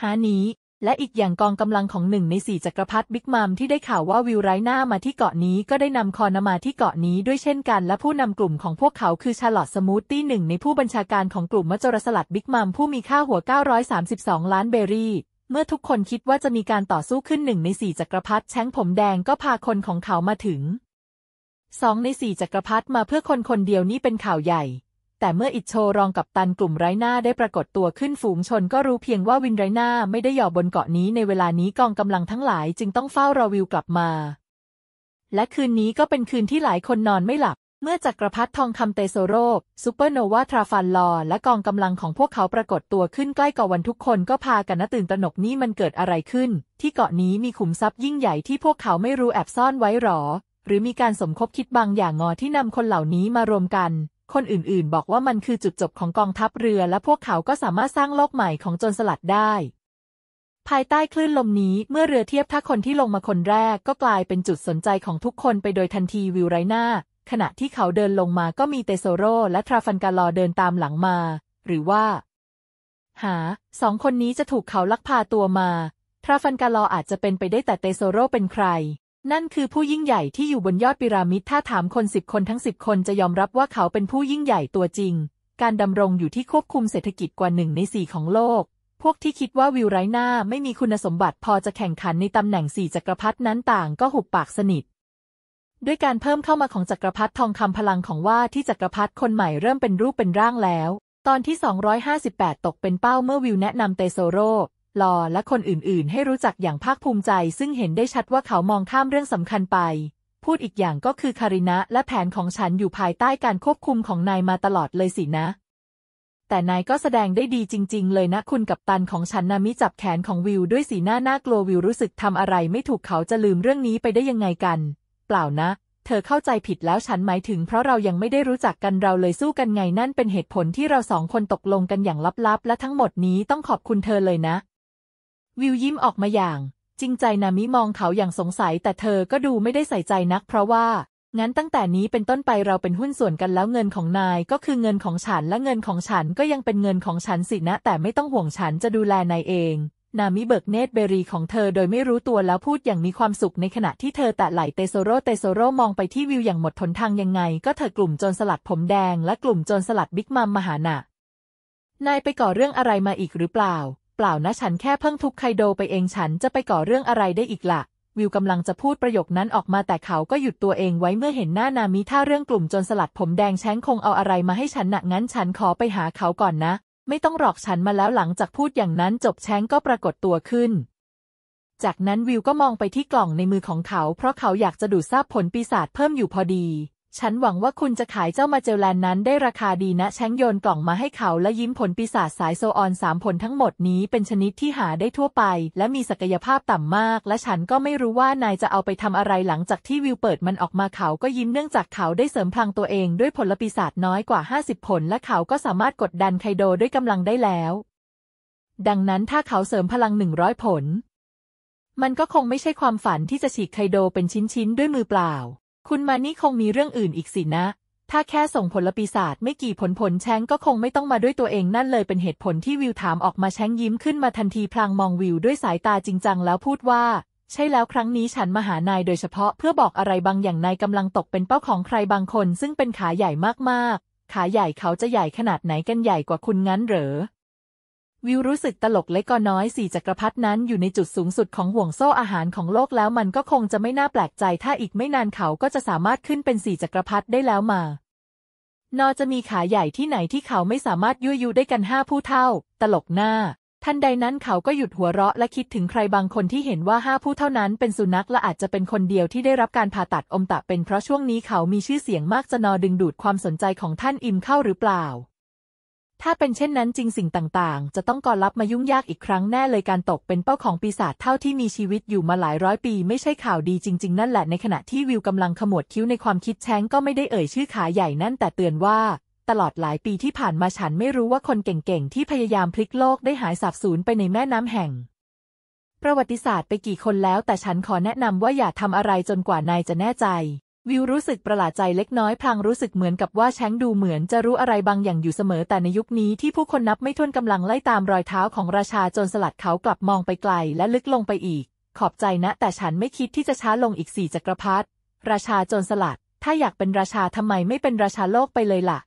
ฮานี้และอีกอย่างกองกำลังของหนึ่งในสี่จักรพรรดิบิ๊กมัมที่ได้ข่าวว่าวิวไร้หน้ามาที่เกาะนี้ก็ได้นำคอนมาที่เกาะนี้ด้วยเช่นกันและผู้นำกลุ่มของพวกเขาคือชาร์ลอตสมูทตี้หนึ่งในผู้บัญชาการของกลุ่มมัจรสลัดบิ๊กมัมผู้มีค่าหัว 932 ล้านเบอรี่เมื่อทุกคนคิดว่าจะมีการต่อสู้ขึ้นหนึ่งในสี่จักรพรรดิแช้งผมแดงก็พาคนของเขามาถึงสองในสี่จักรพรรดิมาเพื่อคนคนเดียวนี้เป็นข่าวใหญ่แต่เมื่ออิชโชรองกับตันกลุ่มไร้หน้าได้ปรากฏตัวขึ้นฝูงชน ก็รู้เพียงว่าวินไร้หน้า ไม่ได้หย่อบนเกาะนี้ในเวลานี้กองกำลังทั้งหลายจึงต้องเฝ้ารอวิวกลับมา และคืนนี้ก็เป็นคืนที่หลายคนนอนไม่หลับ เมื่อจักรพรรดิทองคาเตโซโรบซูเปอร์โนวาทราฟันลอและกองกำลังของพวกเขาปรากฏตัวขึ้นใกล้เกาะวันทุกคน ก็พากันตื่นตระหนกนี่มันเกิดอะไรขึ้น ที่เกาะนี้มีขุมทรัพย์ยิ่งใหญ่ที่พวกเขาไม่รู้แอบซ่อนไว้หรอ หรือมีการสมคบคิดบางอย่างงอที่นำคนเหล่านี้มารวมกันคนอื่นๆบอกว่ามันคือจุดจบของกองทัพเรือ และพวกเขาก็สามารถสร้างโลกใหม่ของโจรสลัดได้ ภายใต้คลื่นลมนี้เมื่อเรือเทียบท่าคนที่ลงมาคนแรก ก็กลายเป็นจุดสนใจของทุกคนไปโดยทันทีวิวไรหน้า ขณะที่เขาเดินลงมาก็มีเตโซโรและทราฟันการลอเดินตามหลังมา หรือว่า หาสองคนนี้จะถูกเขาลักพาตัวมา ทราฟันการลออาจจะเป็นไปได้แต่เตโซโรเป็นใครนั่นคือผู้ยิ่งใหญ่ที่อยู่บนยอดปิรามิด ถ้าถามคนสิบคนทั้งสิบคนจะยอมรับว่าเขาเป็นผู้ยิ่งใหญ่ตัวจริง การดำรงอยู่ที่ควบคุมเศรษฐกิจกว่าหนึ่งในสี่ของโลก พวกที่คิดว่าวิวไร้หน้าไม่มีคุณสมบัติพอจะแข่งขันในตำแหน่งสี่จักรพรรดินั้นต่างก็หุบปากสนิท ด้วยการเพิ่มเข้ามาของจักรพรรดิทองคำพลังของว่าที่จักรพรรดิคนใหม่เริ่มเป็นรูปเป็นร่างแล้ว ตอนที่ 258 ตกเป็นเป้าเมื่อวิวแนะนำเตโซโรลอและคนอื่นๆ ให้รู้จักอย่างภาคภูมิใจ ซึ่งเห็นได้ชัดว่าเขามองข้ามเรื่องสำคัญไป พูดอีกอย่างก็คือคารินะและแผนของฉันอยู่ภายใต้การควบคุมของนายมาตลอดเลยสินะ แต่นายก็แสดงได้ดีจริง ๆ เลยนะ คุณกับตันของฉันนะมิจับแขนของวิว ด้วยสีหน้าน่ากลัววิวรู้สึกทำอะไร ไม่ถูกเขาจะลืมเรื่องนี้ไปได้ยังไงกัน เปล่านะ เธอเข้าใจผิดแล้วฉันหมายถึงเพราะเรายังไม่ได้รู้จักกันเราเลยสู้กันไงนั่นเป็นเหตุผลที่เราสองคนตกลงกันอย่างลับ ๆ และทั้งหมดนี้ต้องขอบคุณเธอเลยนะวิวยิ้มออกมาอย่าง จริงใจนามิมองเขาอย่างสงสัยแต่เธอก็ดูไม่ได้ใส่ใจนัก เพราะว่างั้นตั้งแต่นี้เป็นต้นไปเราเป็นหุ้นส่วนกันแล้วเงินของนายก็คือเงินของฉันและเงินของฉันก็ยังเป็นเงินของฉันสินะ แต่ไม่ต้องห่วงฉันจะดูแลนายเอง นามิเบิกเนตเบรีของเธอโดยไม่รู้ตัวแล้วพูดอย่างมีความสุขในขณะที่เธอแตะไหลเตโซโรเตโซโรมองไปที่วิวอย่างหมดทนทางยังไง ก็เธอกลุ่มโจรสลัดผมแดง และกลุ่มโจรสลัดบิ๊กมัมมหานะนายไปก่อเรื่องอะไรมาอีกหรือเปล่าล่านะฉันแค่เพิ่งทุบไคโดไปเองฉันจะไปก่อเรื่องอะไรได้อีกละ่ะวิวกำลังจะพูดประโยคนั้นออกมาแต่เขาก็หยุดตัวเองไว้เมื่อเห็นหน้านามิถ้าเรื่องกลุ่มจนสลัด ผมแดงแช้งคงเอาอะไรมาให้ฉันหนักงั้นฉันขอไปหาเขาก่อนนะ ไม่ต้องหลอกฉันมาแล้วหลังจากพูดอย่างนั้น จบแช้งก็ปรากฏตัวขึ้น จากนั้นวิวก็มองไปที่กล่องในมือของเขา เพราะเขาอยากจะดูดซาบผลปีศาจเพิ่มอยู่พอดีฉันหวังว่าคุณจะขายเจ้ามาเจลแลนนั้นได้ราคาดีนะ แช้งโยนกล่องมาให้เขาและยิ้มผลปีศาจสายโซออนสามผลทั้งหมดนี้เป็นชนิดที่หาได้ทั่วไปและมีศักยภาพต่ำมาก และฉันก็ไม่รู้ว่านายจะเอาไปทำอะไรหลังจากที่วิวเปิด มันออกมาเขาก็ยิ้มเนื่องจากเขาได้เสริมพลังตัวเอง ด้วยผลปีศาจน้อยกว่า 50ผลและเขาก็สามารถกดดันไคโดด้วยกำลังได้แล้ว ดังนั้นถ้าเขาเสริมพลัง100ผล มันก็คงไม่ใช่ความฝันที่จะฉีกไคโดเป็นชิ้นๆด้วยมือเปล่าคุณมานี่คงมีเรื่องอื่นอีกสินะ ถ้าแค่ส่งผลปีศาจไม่กี่ผลผลแชงก็คงไม่ต้องมาด้วยตัวเองนั่นเลยเป็นเหตุผลที่วิวถามออกมาแชงยิ้มขึ้นมาทันทีพลางมองวิวด้วยสายตาจริงจังแล้วพูดว่า ใช่แล้วครั้งนี้ฉันมาหานายโดยเฉพาะเพื่อบอกอะไรบางอย่างนายกำลังตกเป็นเป้าของใครบางคนซึ่งเป็นขาใหญ่มากๆ ขาใหญ่เขาจะใหญ่ขนาดไหนกันใหญ่กว่าคุณงั้นเหรอวิวรู้สึกตลกเล็กก็น้อยสี่จักรพรรดินั้น อยู่ในจุดสูงสุดของห่วงโซ่อาหารของโลกแล้วมันก็คงจะไม่น่าแปลกใจ ถ้าอีกไม่นานเขาก็จะสามารถขึ้นเป็นสี่จักรพรรดิได้แล้วมา นอจะมีขาใหญ่ที่ไหนที่เขาไม่สามารถยั่วยุได้กันห้าผู้เท่า ตลกหน้าทันใดนั้นเขาก็หยุดหัวเราะ และคิดถึงใครบางคนที่เห็นว่าห้าผู้เท่านั้นเป็นสุนัขและอาจจะเป็นคนเดียวที่ได้รับการผ่าตัดอมตะเป็นเพราะช่วงนี้เขามีชื่อเสียงมากจะนอดึงดูดความสนใจของท่านอิมเข้าหรือเปล่าถ้าเป็นเช่นนั้นจริงสิ่งต่าง ๆ จะต้องก่อรับมายุ่งยากอีกครั้งแน่เลยการตกเป็นเป้าของปีศาจเท่าที่มีชีวิตอยู่มาหลายร้อยปีไม่ใช่ข่าวดีจริง ๆ นั่นแหละในขณะที่วิวกำลังขมวดคิ้วในความคิดแช้งก็ไม่ได้เอ่ยชื่อขาใหญ่นั่นแต่เตือนว่าตลอดหลายปีที่ผ่านมาฉันไม่รู้ว่าคนเก่ง ๆ ที่พยายามพลิกโลกได้หายสาบสูญไปในแม่น้ำแห่งประวัติศาสตร์ไปกี่คนแล้วแต่ฉันขอแนะนำว่าอย่าทำอะไรจนกว่านายจะแน่ใจวิวรู้สึกประหลาดใจเล็กน้อยพลางรู้สึกเหมือนกับว่าแชงดูเหมือนจะรู้อะไรบางอย่างอยู่เสมอแต่ในยุคนี้ที่ผู้คนนับไม่ถ้วนกำลังไล่ตามรอยเท้าของราชาจนสลัดเขากลับมองไปไกลและลึกลงไปอีกขอบใจนะแต่ฉันไม่คิดที่จะช้าลงอีกสี่จักรพรรดิราชาจนสลัดถ้าอยากเป็นราชาทำไมไม่เป็นราชาโลกไปเลยละ่ะ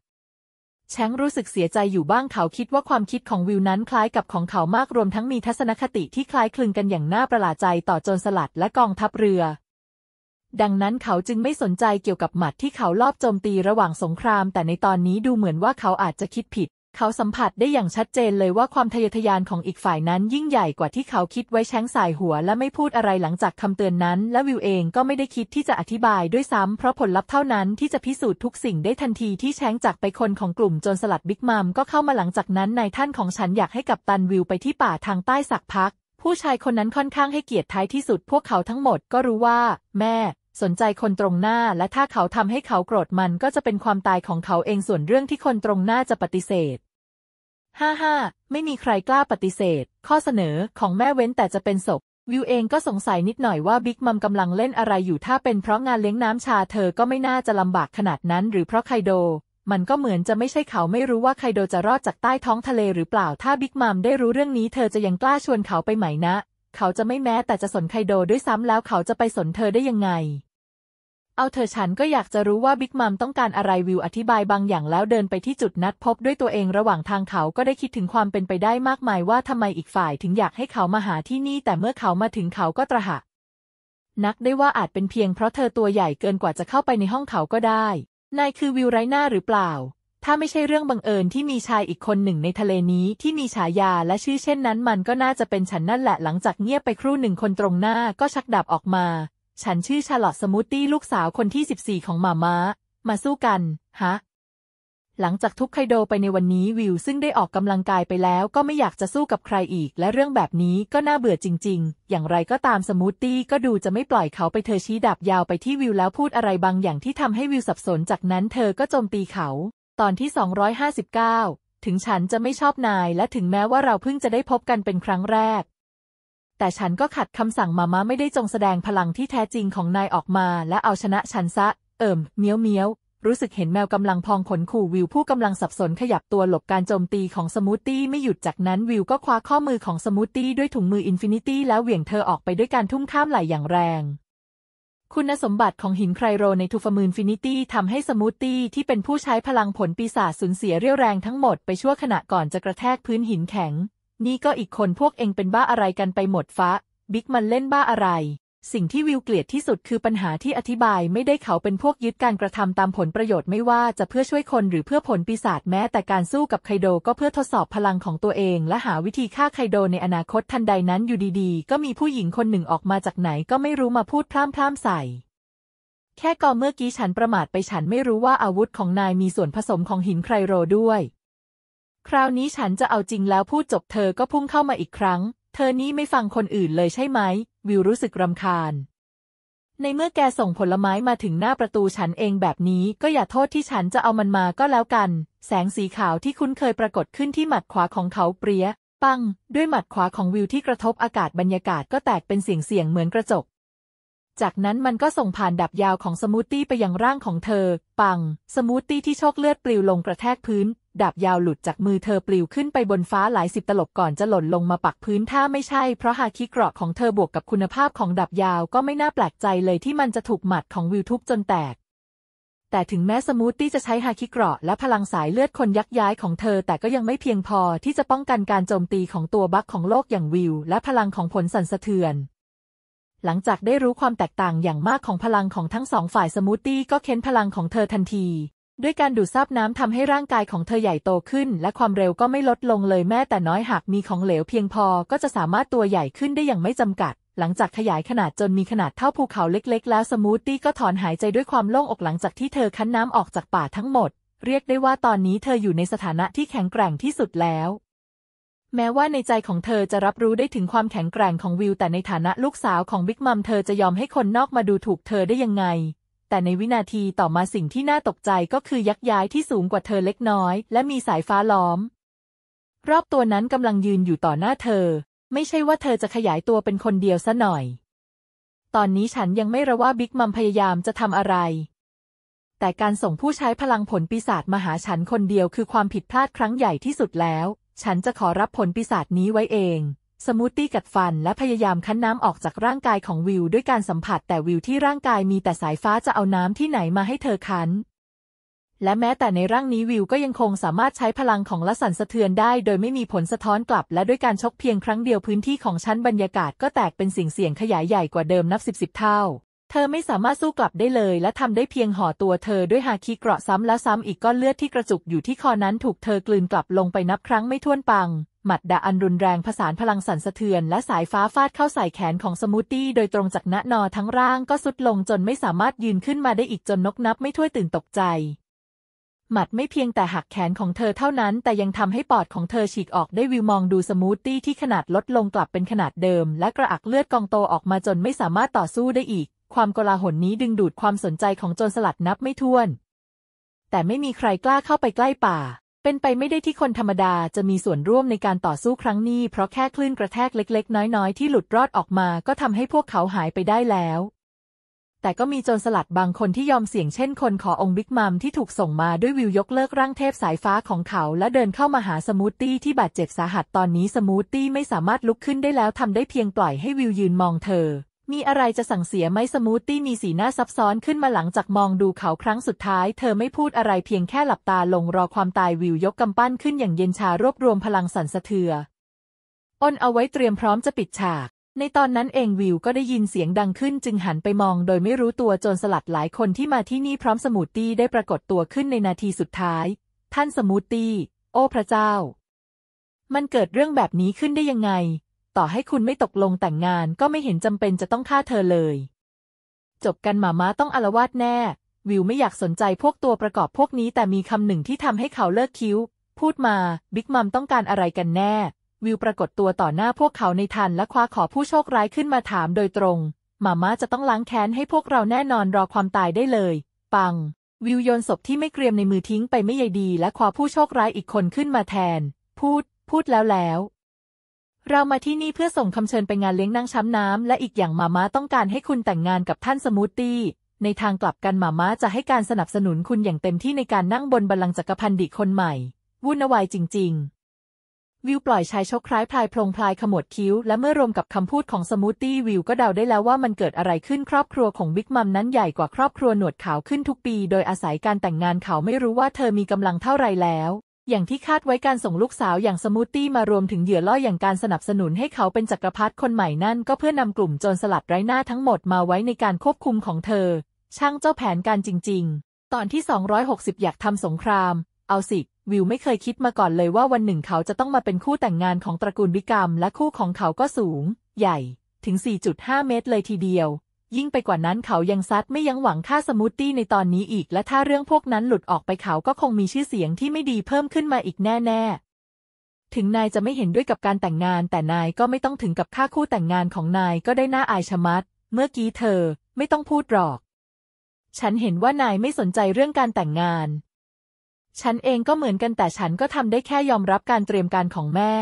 แชงรู้สึกเสียใจอยู่บ้างเขาคิดว่าความคิดของวิวนั้นคล้ายกับของเขามากรวมทั้งมีทัศนคติที่คล้ายคลึงกันอย่างน่าประหลาดใจต่อโจรสลัดและกองทัพเรือดังนั้นเขาจึงไม่สนใจเกี่ยวกับหมัดที่เขาลอบโจมตีระหว่างสงคราม แต่ในตอนนี้ดูเหมือนว่าเขาอาจจะคิดผิด เขาสัมผัสได้อย่างชัดเจนเลยว่าความทะเยอทะยานของอีกฝ่ายนั้นยิ่งใหญ่กว่าที่เขาคิดไว้แช้งสายหัวและไม่พูดอะไรหลังจากคำเตือนนั้น และวิวเองก็ไม่ได้คิดที่จะอธิบายด้วยซ้ำเพราะผลลัพธ์เท่านั้นที่จะพิสูจน์ทุกสิ่งได้ทันทีที่แช้งจากไปคนของกลุ่มจนสลัดบิ๊กมัมก็เข้ามาหลังจากนั้นนายท่านของฉันอยากให้กับตันวิวไปที่ป่าทางใต้สักพัก ผู้ชายคนนั้นค่อนข้างให้เกียรติท้ายที่สุดพวกเขาทั้งหมดก็รู้ว่า แม่สนใจคนตรงหน้า และถ้าเขาทำให้เขาโกรธมันก็จะเป็นความตายของเขาเองส่วนเรื่องที่คนตรงหน้าจะปฏิเสธห้าห้า ไม่มีใครกล้าปฏิเสธ ข้อเสนอของแม่เว้นแต่จะเป็นศพ วิวเองก็สงสัยนิดหน่อยว่าบิ๊กมัมกำลังเล่นอะไรอยู่ถ้าเป็นเพราะงานเลี้ยงน้ำชาเธอก็ไม่น่าจะลำบากขนาดนั้นหรือเพราะไคโด มันก็เหมือนจะไม่ใช่เขาไม่รู้ว่าไคโดจะรอดจากใต้ท้องทะเลหรือเปล่าถ้าบิ๊กมัมได้รู้เรื่องนี้ เธอจะยังกล้าชวนเขาไปไหมนะ เขาจะไม่แม้แต่จะสนไคโดด้วยซ้ำแล้วเขาจะไปสนเธอได้ยังไงเอาเธอฉันก็อยากจะรู้ว่าบิ๊กมัมต้องการอะไรวิวอธิบายบางอย่างแล้วเดินไปที่จุดนัดพบด้วยตัวเองระหว่างทางเขาก็ได้คิดถึงความเป็นไปได้มากมายว่าทำไมอีกฝ่ายถึงอยากให้เขามาหาที่นี่ แต่เมื่อเขามาถึงเขาก็ตระหะนักได้ว่าอาจเป็นเพียงเพราะเธอตัวใหญ่เกินกว่าจะเข้าไปในห้องเขาก็ได้ นายคือวิวไร้หน้าหรือเปล่า ถ้าไม่ใช่เรื่องบังเอิญที่มีชายอีกคนหนึ่งในทะเลนี้ที่มีฉายาและชื่อเช่นนั้น มันก็น่าจะเป็นฉันนั่นแหละ หลังจากเงียบไปครู่หนึ่งคนตรงหน้าก็ชักดาบออกมาฉันชื่อชาลอตสมูตตี้ลูกสาวคนที่14ของหมาม้า มาสู้กันฮะหลังจากทุกไคโดไปในวันนี้วิว ซึ่งได้ออกกำลังกายไปแล้ว ก็ไม่อยากจะสู้กับใครอีก และเรื่องแบบนี้ก็น่าเบื่อจริง ๆ อย่างไรก็ตามสมูตตี้ก็ดูจะไม่ปล่อยเขาไปเธอชี้ดาบยาวไปที่วิว แล้วพูดอะไรบางอย่างที่ทำให้วิวสับสนจากนั้น เธอก็โจมตีเขา ตอนที่ 259 ถึงฉันจะไม่ชอบนายและถึงแม้ว่าเราเพิ่งจะได้พบกันเป็นครั้งแรกแต่ฉันก็ขัดคำสั่งมาม่าไม่ได้จงแสดงพลังที่แท้จริงของนายออกมา และเอาชนะฉันซะ เอิ่มเมี้ยวเมี้ยวรู้สึกเห็นแมวกำลังพองขนขู่วิวผู้กำลังสับสนขยับตัวหลบการโจมตีของสมูทตี้ไม่หยุดจากนั้นวิวก็คว้าข้อมือของสมูทตี้ด้วยถุงมืออินฟินิตี้แล้วเหวี่ยงเธอออกไปด้วยการทุ่มข้ามไหลอย่างแรง คุณสมบัติของหินไครโรในทูฟมูนฟินิตี้ทำให้สมูทตี้ที่เป็นผู้ใช้พลังผลปีศาจสูญเสียเรี่ยวแรงทั้งหมดไปชั่วขณะก่อนจะกระแทกพื้นหินแข็งนี่ก็อีกคนพวกเองเป็นบ้าอะไรกันไปหมดฟ้าบิ๊กมันเล่นบ้าอะไร สิ่งที่วิวเกลียดที่สุดคือปัญหาที่อธิบาย ไม่ได้เขาเป็นพวกยึดการกระทำตามผลประโยชน์ไม่ว่าจะเพื่อช่วยคนหรือเพื่อผลปีศาจแม้ แต่การสู้กับไคโดก็เพื่อทดสอบพลังของตัวเอง และหาวิธีฆ่าไคโดในอนาคตทันใดนั้นอยู่ดีๆ ก็มีผู้หญิงคนหนึ่งออกมาจากไหน ก็ไม่รู้มาพูดพร่ำพร่ำใส่ แค่ก่อนเมื่อกี้ฉันประมาทไปฉันไม่รู้ว่าอาวุธของนายมีส่วนผสมของหินไครโรด้วยคราวนี้ฉันจะเอาจริงแล้วพูดจบเธอก็พุ่งเข้ามาอีกครั้ง เธอนี้ไม่ฟังคนอื่นเลยใช่ไหม วิวรู้สึกรำคาญ ในเมื่อแกส่งผลไม้มาถึงหน้าประตูฉันเองแบบนี้ก็อย่าโทษที่ฉันจะเอามันมาก็แล้วกัน แสงสีขาวที่คุ้นเคยปรากฏขึ้นที่หมัดขวาของเขาเปรี้ยปัง ด้วยหมัดขวาของวิวที่กระทบอากาศบรรยากาศก็แตกเป็นเสียงเสียงเหมือนกระจก จากนั้นมันก็ส่งผ่านดับยาวของสมูทตี้ไปยังร่างของเธอ ปังสมูทตี้ที่โชกเลือดปลิวลงกระแทกพื้นดาบยาวหลุดจากมือเธอปลิวขึ้นไปบนฟ้าหลายสิบตลบก่อนจะหล่นลงมาปักพื้น ถ้าไม่ใช่เพราะฮาคิเกราะของเธอบวกกับคุณภาพของดาบยาวก็ไม่น่าแปลกใจเลยที่มันจะถูกหมัดของวิวทุบจนแตก แต่ถึงแม้สมูทตี้จะใช้ฮาคิเกราะและพลังสายเลือดคนยักย้ายของเธอ แต่ก็ยังไม่เพียงพอที่จะป้องกันการโจมตีของตัวบัคของโลกอย่างวิวและพลังของผลสั่นสะเทือน หลังจากได้รู้ความแตกต่างอย่างมากของพลังของทั้งสองฝ่ายสมูทตี้ก็เค้นพลังของเธอทันทีด้วยการดูดซับน้ำทำให้ร่างกายของเธอใหญ่โตขึ้นและความเร็วก็ไม่ลดลงเลยแม้แต่น้อยหากมีของเหลวเพียงพอก็จะสามารถตัวใหญ่ขึ้นได้อย่างไม่จำกัดหลังจากขยายขนาดจนมีขนาดเท่าภูเขาเล็กๆ แล้วสมูทตี้ก็ถอนหายใจด้วยความโล่งอกหลังจากที่เธอคั้นน้ำออกจากป่าทั้งหมดเรียกได้ว่าตอนนี้เธออยู่ในสถานะที่แข็งแกร่งที่สุดแล้ว แม้ว่าในใจของเธอจะรับรู้ได้ถึงความแข็งแกร่งของวิวแต่ในฐานะลูกสาวของบิ๊กมัมเธอจะยอมให้คนนอกมาดูถูกเธอได้ยังไงแต่ในวินาทีต่อมาสิ่งที่น่าตกใจก็คือยักษ์ย้ายที่สูงกว่าเธอเล็กน้อย และมีสายฟ้าล้อม รอบตัวนั้นกำลังยืนอยู่ต่อหน้าเธอ ไม่ใช่ว่าเธอจะขยายตัวเป็นคนเดียวซะหน่อย ตอนนี้ฉันยังไม่รู้ว่าบิ๊กมัมพยายามจะทำอะไร แต่การส่งผู้ใช้พลังผลปีศาจมาหาฉันคนเดียวคือความผิดพลาดครั้งใหญ่ที่สุดแล้ว ฉันจะขอรับผลปีศาจนี้ไว้เองสมูทตี้กัดฟันและพยายามคั้นน้ำออกจากร่างกายของวิว ด้วยการสัมผัสแต่วิวที่ร่างกายมีแต่สายฟ้าจะเอาน้ำที่ไหนมาให้เธอคั้น และแม้แต่ในร่างนี้วิวก็ยังคงสามารถใช้พลังของละสันสะเทือนได้โดยไม่มีผลสะท้อนกลับและด้วยการชกเพียงครั้งเดียวพื้นที่ของชั้นบรรยากาศก็แตกเป็นสิ่งเสี่ยงขยายใหญ่กว่าเดิมนับสิบสิบเท่า เธอไม่สามารถสู้กลับได้เลยและทำได้เพียงห่อตัวเธอด้วยหาคีเกราะซ้ำแล้วซ้ำอีกก้อนเลือดที่กระจุกอยู่ที่คอนั้นถูกเธอกลืนกลับลงไปนับครั้งไม่ถ้วนปังหมัดดาอันรุนแรงผสานพลังสั่นสะเทือนและสายฟ้าฟาดเข้าใส่แขนของสมูตตี้โดยตรงจากณนอทั้งร่างก็สุดลงจนไม่สามารถยืนขึ้นมาได้อีกจนนกนับไม่ถ้วยตื่นตกใจ หมัดไม่เพียงแต่หักแขนของเธอเท่านั้น แต่ยังทำให้ปอดของเธอฉีกออกได้วิวมองดูสมูตตี้ที่ขนาดลดลงกลับเป็นขนาดเดิม และกระอักเลือดกองโตออกมาจนไม่สามารถต่อสู้ได้อีก ความโกลาหลนี้ดึงดูดความสนใจของโจรสลัดนับไม่ถ้วน แต่ไม่มีใครกล้าเข้าไปใกล้ป่าเป็นไปไม่ได้ที่คนธรรมดาจะมีส่วนร่วมในการต่อสู้ครั้งนี้เพราะแค่คลื่นกระแทกเล็กๆ น้อยๆที่หลุดรอดออกมา ก็ทำให้พวกเขาหายไปได้แล้ว แต่ก็มีโจรสลัดบางคนที่ยอมเสี่ยงเช่นคนขอองค์บิ๊กมัม ที่ถูกส่งมาด้วยวิวยกเลิกร่างเทพสายฟ้าของเขา และเดินเข้ามาหาสมูทตี้ที่บาดเจ็บสาหัสตอนนี้สมูทตี้ไม่สามารถลุกขึ้นได้แล้วทำได้เพียงปล่อยให้วิวยืนมองเธอมีอะไรจะสั่งเสียไหม สมูทตี้มีสีหน้าซับซ้อนขึ้นมาหลังจากมองดูเขาครั้งสุดท้ายเธอไม่พูดอะไรเพียงแค่หลับตาลงรอความตายวิวยกกำปั้นขึ้นอย่างเย็นชารวบรวมพลังสั่นสะเทืออนเอาไว้เตรียมพร้อมจะปิดฉาก ในตอนนั้นเองวิวก็ได้ยินเสียงดังขึ้นจึงหันไปมองโดยไม่รู้ตัวจนสลัดหลายคนที่มาที่นี่พร้อมสมูทตี้ได้ปรากฏตัวขึ้นในนาทีสุดท้าย ท่านสมูทตี้ โอ้พระเจ้า มันเกิดเรื่องแบบนี้ขึ้นได้ยังไงต่อให้คุณไม่ตกลงแต่งงานก็ไม่เห็นจำเป็นจะต้องฆ่าเธอเลย จบกันหมาม้าต้องอลวาดแน่ วิวไม่อยากสนใจพวกตัวประกอบพวกนี้ แต่มีคำหนึ่งที่ทำให้เขาเลิกคิ้ว พูดมา บิ๊กมัมต้องการอะไรกันแน่วิวปรากฏตัวต่อหน้าพวกเขาในทันและคว้าขอผู้โชคร้ายขึ้นมาถามโดยตรงหมาม้าจะต้องล้างแค้นให้พวกเราแน่นอนรอความตายได้เลย ปังวิวโยนศพที่ไม่เกรียมในมือทิ้งไปไม่ใยดี และคว้าผู้โชคร้ายอีกคนขึ้นมาแทน พูด พูดแล้วแล้วเรามาที่นี่เพื่อส่งคำเชิญไปงานเลี้ยงนางช้ำน้ำและอีกอย่างมาม่าต้องการให้คุณแต่งงานกับท่านสมูทตี้ในทางกลับกันมาม่าจะให้การสนับสนุนคุณอย่างเต็มที่ในการนั่งบนบัลลังก์จักรพันดิคนใหม่ วุ่นวายจริงๆ วิวปล่อยชายชกคล้ายพลายพลงพลายขมวดคิ้วและเมื่อรวมกับคำพูดของสมูทตี้วิวก็เดาได้แล้วว่ามันเกิดอะไรขึ้นครอบครัวของบิ๊กมัมนั้นใหญ่กว่าครอบครัวหนวดขาวขึ้นทุกปี โดยอาศัยการแต่งงานเขาไม่รู้ว่าเธอมีกำลังเท่าไรแล้วอย่างที่คาดไว้การส่งลูกสาวอย่างสมูทตี้มารวมถึงเหยื่อล่ออย่างการสนับสนุนให้เขาเป็นจักรพรรดิคนใหม่นั่นก็เพื่อนำกลุ่มโจรสลัดไร้หน้าทั้งหมดมาไว้ในการควบคุมของเธอ ช่างเจ้าแผนการจริงๆ ตอนที่ 260 อยากทำสงคราม เอาสิ วิวไม่เคยคิดมาก่อนเลยว่าวันหนึ่งเขาจะต้องมาเป็นคู่แต่งงานของตระกูลวิกรรม และคู่ของเขา ก็สูง ใหญ่ถึง 4.5 เมตรเลยทีเดียวยิ่งไปกว่านั้นเขายังซัดไม่ยังหวังค่าสมูทตี้ในตอนนี้อีก และถ้าเรื่องพวกนั้นหลุดออกไปเขาก็คงมีชื่อเสียงที่ไม่ดีเพิ่มขึ้นมาอีกแน่ ๆ ถึงนายจะไม่เห็นด้วยกับการแต่งงานแต่นายก็ไม่ต้องถึงกับค่าคู่แต่งงานของนายก็ได้หน้าอายชะมัด เมื่อกี้เธอ ไม่ต้องพูดหรอก ฉันเห็นว่านายไม่สนใจเรื่องการแต่งงาน ฉันเองก็เหมือนกันแต่ฉันก็ทำได้แค่ยอมรับการเตรียมการของแม่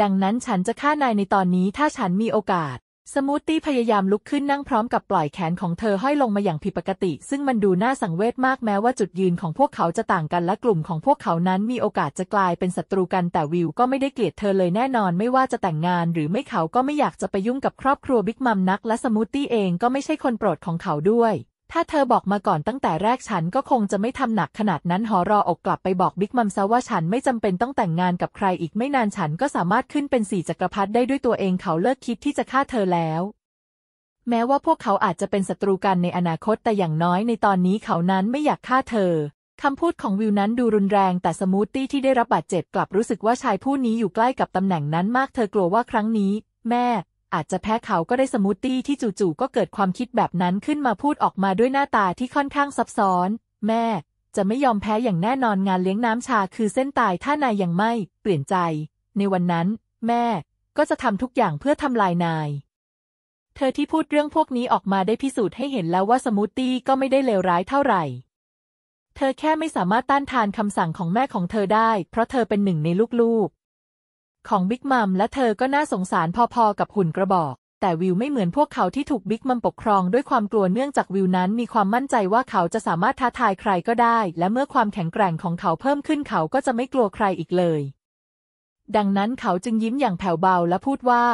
ดังนั้นฉันจะฆ่านายในตอนนี้ถ้าฉันมีโอกาสสมูทตี้พยายามลุกขึ้นนั่งพร้อมกับปล่อยแขนของเธอห้อยลงมาอย่างผิดปกติซึ่งมันดูน่าสังเวชมากแม้ว่าจุดยืนของพวกเขาจะต่างกันและกลุ่มของพวกเขานั้นมีโอกาสจะกลายเป็นศัตรูกันแต่วิวก็ไม่ได้เกลียดเธอเลยแน่นอนไม่ว่าจะแต่งงานหรือไม่เขาก็ไม่อยากจะไปยุ่งกับครอบครัวบิ๊กมัมนักและสมูทตี้เองก็ไม่ใช่คนโปรดของเขาด้วยถ้าเธอบอกมาก่อนตั้งแต่แรกฉันก็คงจะไม่ทำหนักขนาดนั้น หอรออกกลับไปบอกบิ๊กมัมซะว่าฉันไม่จำเป็นต้องแต่งงานกับใครอีกไม่นานฉันก็สามารถขึ้นเป็นสี่จักรพรรดิได้ด้วยตัวเองเขาเลิกคิดที่จะฆ่าเธอแล้ว แม้ว่าพวกเขาอาจจะเป็นศัตรูกันในอนาคตแต่อย่างน้อย ในตอนนี้เขานั้นไม่อยากฆ่าเธอคำพูดของวิวนั้นดูรุนแรง แต่สมูทตี้ที่ได้รับบาดเจ็บกลับรู้สึกว่าชายผู้นี้อยู่ใกล้กับตำแหน่งนั้นมากเธอกลัวว่าครั้งนี้ แม่อาจจะแพ้เขาก็ได้สมูทตี้ที่จู่ๆก็เกิดความคิดแบบนั้นขึ้นมาพูดออกมาด้วยหน้าตาที่ค่อนข้างซับซ้อน แม่จะไม่ยอมแพ้อย่างแน่นอนงานเลี้ยงน้ำชาคือเส้นตายถ้านายยังไม่ เปลี่ยนใจ ในวันนั้น แม่ก็จะทำทุกอย่างเพื่อทำลายนาย เธอที่พูดเรื่องพวกนี้ออกมาได้พิสูจน์ให้เห็นแล้วว่าสมูทตี้ก็ไม่ได้เลวร้ายเท่าไหร่ เธอแค่ไม่สามารถต้านทานคำสั่งของแม่ของเธอได้ เพราะเธอเป็นหนึ่งในลูกของบิ๊กมัมและเธอก็น่าสงสารพอ ๆ กับหุ่นกระบอก แต่วิวไม่เหมือนพวกเขาที่ถูกบิ๊กมัมปกครองด้วยความกลัวเนื่องจากวิวนั้นมีความมั่นใจว่าเขาจะสามารถท้าทายใครก็ได้ และเมื่อความแข็งแกร่งของเขาเพิ่มขึ้นเขาก็จะไม่กลัวใครอีกเลย ดังนั้นเขาจึงยิ้มอย่างแผ่วเบาและพูดว่า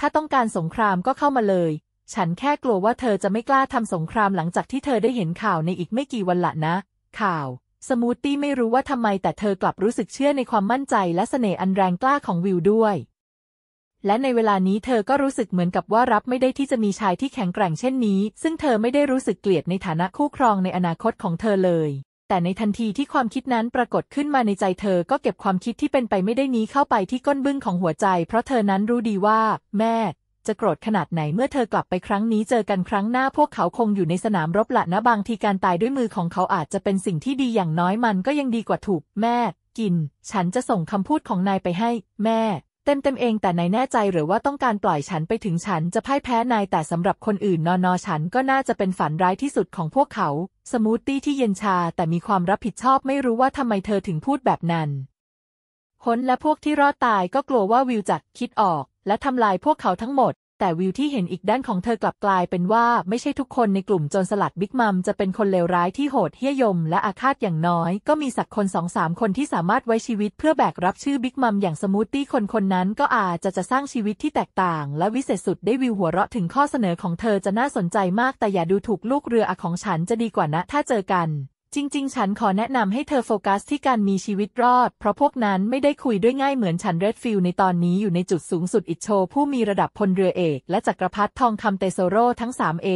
ถ้าต้องการสงครามก็เข้ามาเลย ฉันแค่กลัวว่าเธอจะไม่กล้าทำสงครามหลังจากที่เธอได้เห็นข่าวในอีกไม่กี่วันละนะ ข่าวสมูทตี้ไม่รู้ว่าทำไมแต่เธอกลับรู้สึกเชื่อในความมั่นใจ และเสน่ห์อันแรงกล้าของวิวด้วย และในเวลานี้เธอก็รู้สึกเหมือนกับว่ารับไม่ได้ที่จะมีชายที่แข็งแกร่งเช่นนี้ ซึ่งเธอไม่ได้รู้สึกเกลียดในฐานะคู่ครองในอนาคตของเธอเลย แต่ในทันทีที่ความคิดนั้นปรากฏขึ้นมาในใจเธอก็เก็บความคิดที่เป็นไปไม่ได้นี้เข้าไปที่ก้นบึ้งของหัวใจ เพราะเธอนั้นรู้ดีว่า แม่จะโกรธขนาดไหนเมื่อเธอกลับไปครั้งนี้เจอกันครั้งหน้าพวกเขาคงอยู่ในสนามรบละนะบางทีการตายด้วยมือของเขาอาจจะเป็นสิ่งที่ดีอย่างน้อยมันก็ยังดีกว่าถูก แม่กิน ฉันจะส่งคำพูดของนายไปให้ แม่ เต็มเต็มเองแต่นายแน่ใจหรือว่าต้องการปล่อยฉันไปถึงฉันจะพ่ายแพ้นายแต่สำหรับคนอื่นนอนอฉันก็น่าจะเป็นฝันร้ายที่สุดของพวกเขาสมูทตี้ที่เย็นชาแต่มีความรับผิดชอบไม่รู้ว่าทำไมเธอถึงพูดแบบนั้นคนและพวกที่รอดตายก็กลัวว่าวิวจะคิดออกและทำลายพวกเขาทั้งหมด แต่วิวที่เห็นอีกด้านของเธอกลับกลายเป็นว่าไม่ใช่ทุกคนในกลุ่มโจรสลัดบิ๊กมัมจะเป็นคนเลวร้ายที่โหดเหี้ยยมและอาฆาตอย่างน้อย ก็มีสักคนสองสามคนที่สามารถไว้ชีวิตเพื่อแบกรับชื่อบิ๊กมัมอย่างสมูทตี้คนคนนั้นก็อาจจะจะสร้างชีวิตที่แตกต่าง และวิเศษสุดได้วิวหัวเราะถึงข้อเสนอของเธอจะน่าสนใจมาก แต่อย่าดูถูกลูกเรืออของฉันจะดีกว่านะ ถ้าเจอกันจริงๆ ฉันขอแนะนำให้เธอโฟกัสที่การมีชีวิตรอด เพราะพวกนั้นไม่ได้คุยด้วยง่ายเหมือนฉันเรดฟิลในตอนนี้อยู่ในจุดสูงสุดอิชโชผู้มีระดับพลเรือเอกและจักรพรรดิทองคำเตโซโรทั้ง 3A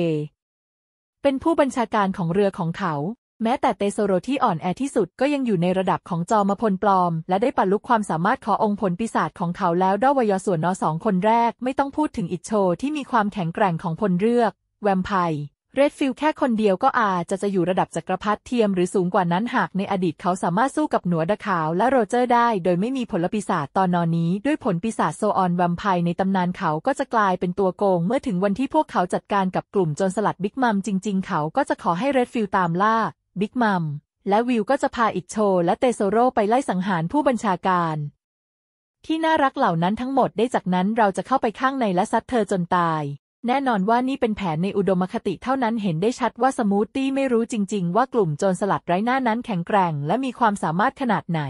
เป็นผู้บัญชาการของเรือของเขา แม้แต่เตโซโรที่อ่อนแอที่สุดก็ยังอยู่ในระดับของจอมพลปลอม และได้ปัลลุกความสามารถขอองค์ผลปีศาจของเขาแล้วด้วยอส่วนนอสองคนแรก ไม่ต้องพูดถึงอิชโชที่มีความแข็งแกร่งของพลเรือแวมไพร์เรดฟิลแค่คนเดียวก็อาจจะจะอยู่ระดับจักรพรรดิเทียมหรือสูงกว่านั้นหากในอดีตเขาสามารถสู้กับหนัวดะขาวและโรเจอร์ได้โดยไม่มีผลปีศาจตอนนอนนี้ ด้วยผลปีศาจโซออนวัมไพในตำนานเขาก็จะกลายเป็นตัวโกงเมื่อถึงวันที่พวกเขาจัดการกับกลุ่มโจรสลัดบิ๊กมัมจริงๆ เขาก็จะขอให้เรดฟิลตามล่าบิ๊กมัมและวิวก็จะพาอิชโชและเตโซโรไปไล่สังหารผู้บัญชาการ ที่น่ารักเหล่านั้นทั้งหมดได้จากนั้นเราจะเข้าไปข้างในและซัดเธอจนตายแน่นอนว่านี่เป็นแผนในอุดมคติเท่านั้นเห็นได้ชัดว่าสมูทตี้ไม่รู้จริงๆ ว่ากลุ่มโจรสลัดไร้หน้านั้นแข็งแกร่งและมีความสามารถขนาดไหน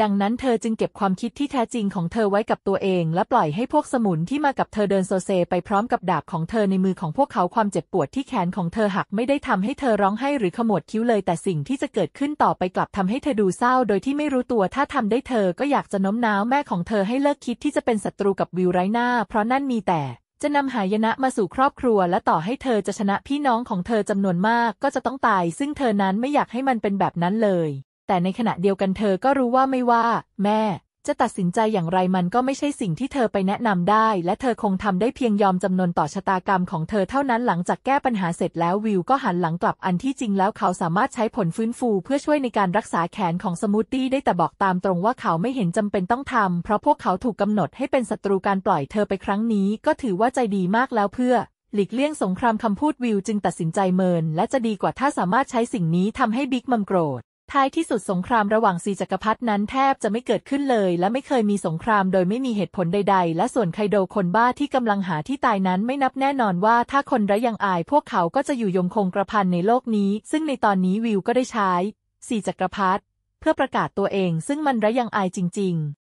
ดังนั้นเธอจึงเก็บความคิดที่แท้จริงของเธอไว้กับตัวเองและปล่อยให้พวกสมุนที่มากับเธอเดินโซเซไปพร้อมกับดาบของเธอในมือของพวกเขาความเจ็บปวดที่แขนของเธอหักไม่ได้ทำให้เธอร้องไห้หรือขมวดคิ้วเลย แต่สิ่งที่จะเกิดขึ้นต่อไปกลับทำให้เธอดูเศร้าโดยที่ไม่รู้ตัวถ้าทำได้เธอก็อยากจะโน้มน้าวแม่ของเธอให้เลิกคิดที่จะเป็นศัตรูกับวิวไร้หน้าเพราะนั่นมีแต่จะนำหายนะมาสู่ครอบครัว และต่อให้เธอจะชนะพี่น้องของเธอจำนวนมากก็จะต้องตาย ซึ่งเธอนั้นไม่อยากให้มันเป็นแบบนั้นเลย แต่ในขณะเดียวกันเธอก็รู้ว่าไม่ว่า แม่จะตัดสินใจอย่างไรมันก็ไม่ใช่สิ่งที่เธอไปแนะนำได้ และเธอคงทำได้เพียงยอมจำนนต่อชะตากรรมของเธอเท่านั้นหลังจากแก้ปัญหาเสร็จแล้ววิวก็หันหลังกลับอันที่จริงแล้วเขาสามารถใช้ผลฟื้นฟูเพื่อช่วยในการรักษาแขนของสมูทตี้ได้แต่บอกตามตรงว่าเขาไม่เห็นจำเป็นต้องทำเพราะพวกเขาถูกกำหนดให้เป็นศัตรูการปล่อยเธอไปครั้งนี้ ก็ถือว่าใจดีมากแล้วเพื่อ หลีกเลี่ยงสงครามคำพูดวิว จึงตัดสินใจเมิน และจะดีกว่าถ้าสามารถใช้สิ่งนี้ทำให้บิ๊กมัมโกรธท้ายที่สุดสงครามระหว่างสีจักรพรรดินั้นแทบจะไม่เกิดขึ้นเลย และไม่เคยมีสงครามโดยไม่มีเหตุผลใดๆ และส่วนไคโดคนบ้าที่กำลังหาที่ตายนั้นไม่นับแน่นอนว่า ถ้าคนไร้ยังอายพวกเขาก็จะอยู่ยงคงกระพันในโลกนี้ ซึ่งในตอนนี้วิวก็ได้ใช้สีจักรพรรดิเพื่อประกาศตัวเอง ซึ่งมันระยังอายจริง ๆ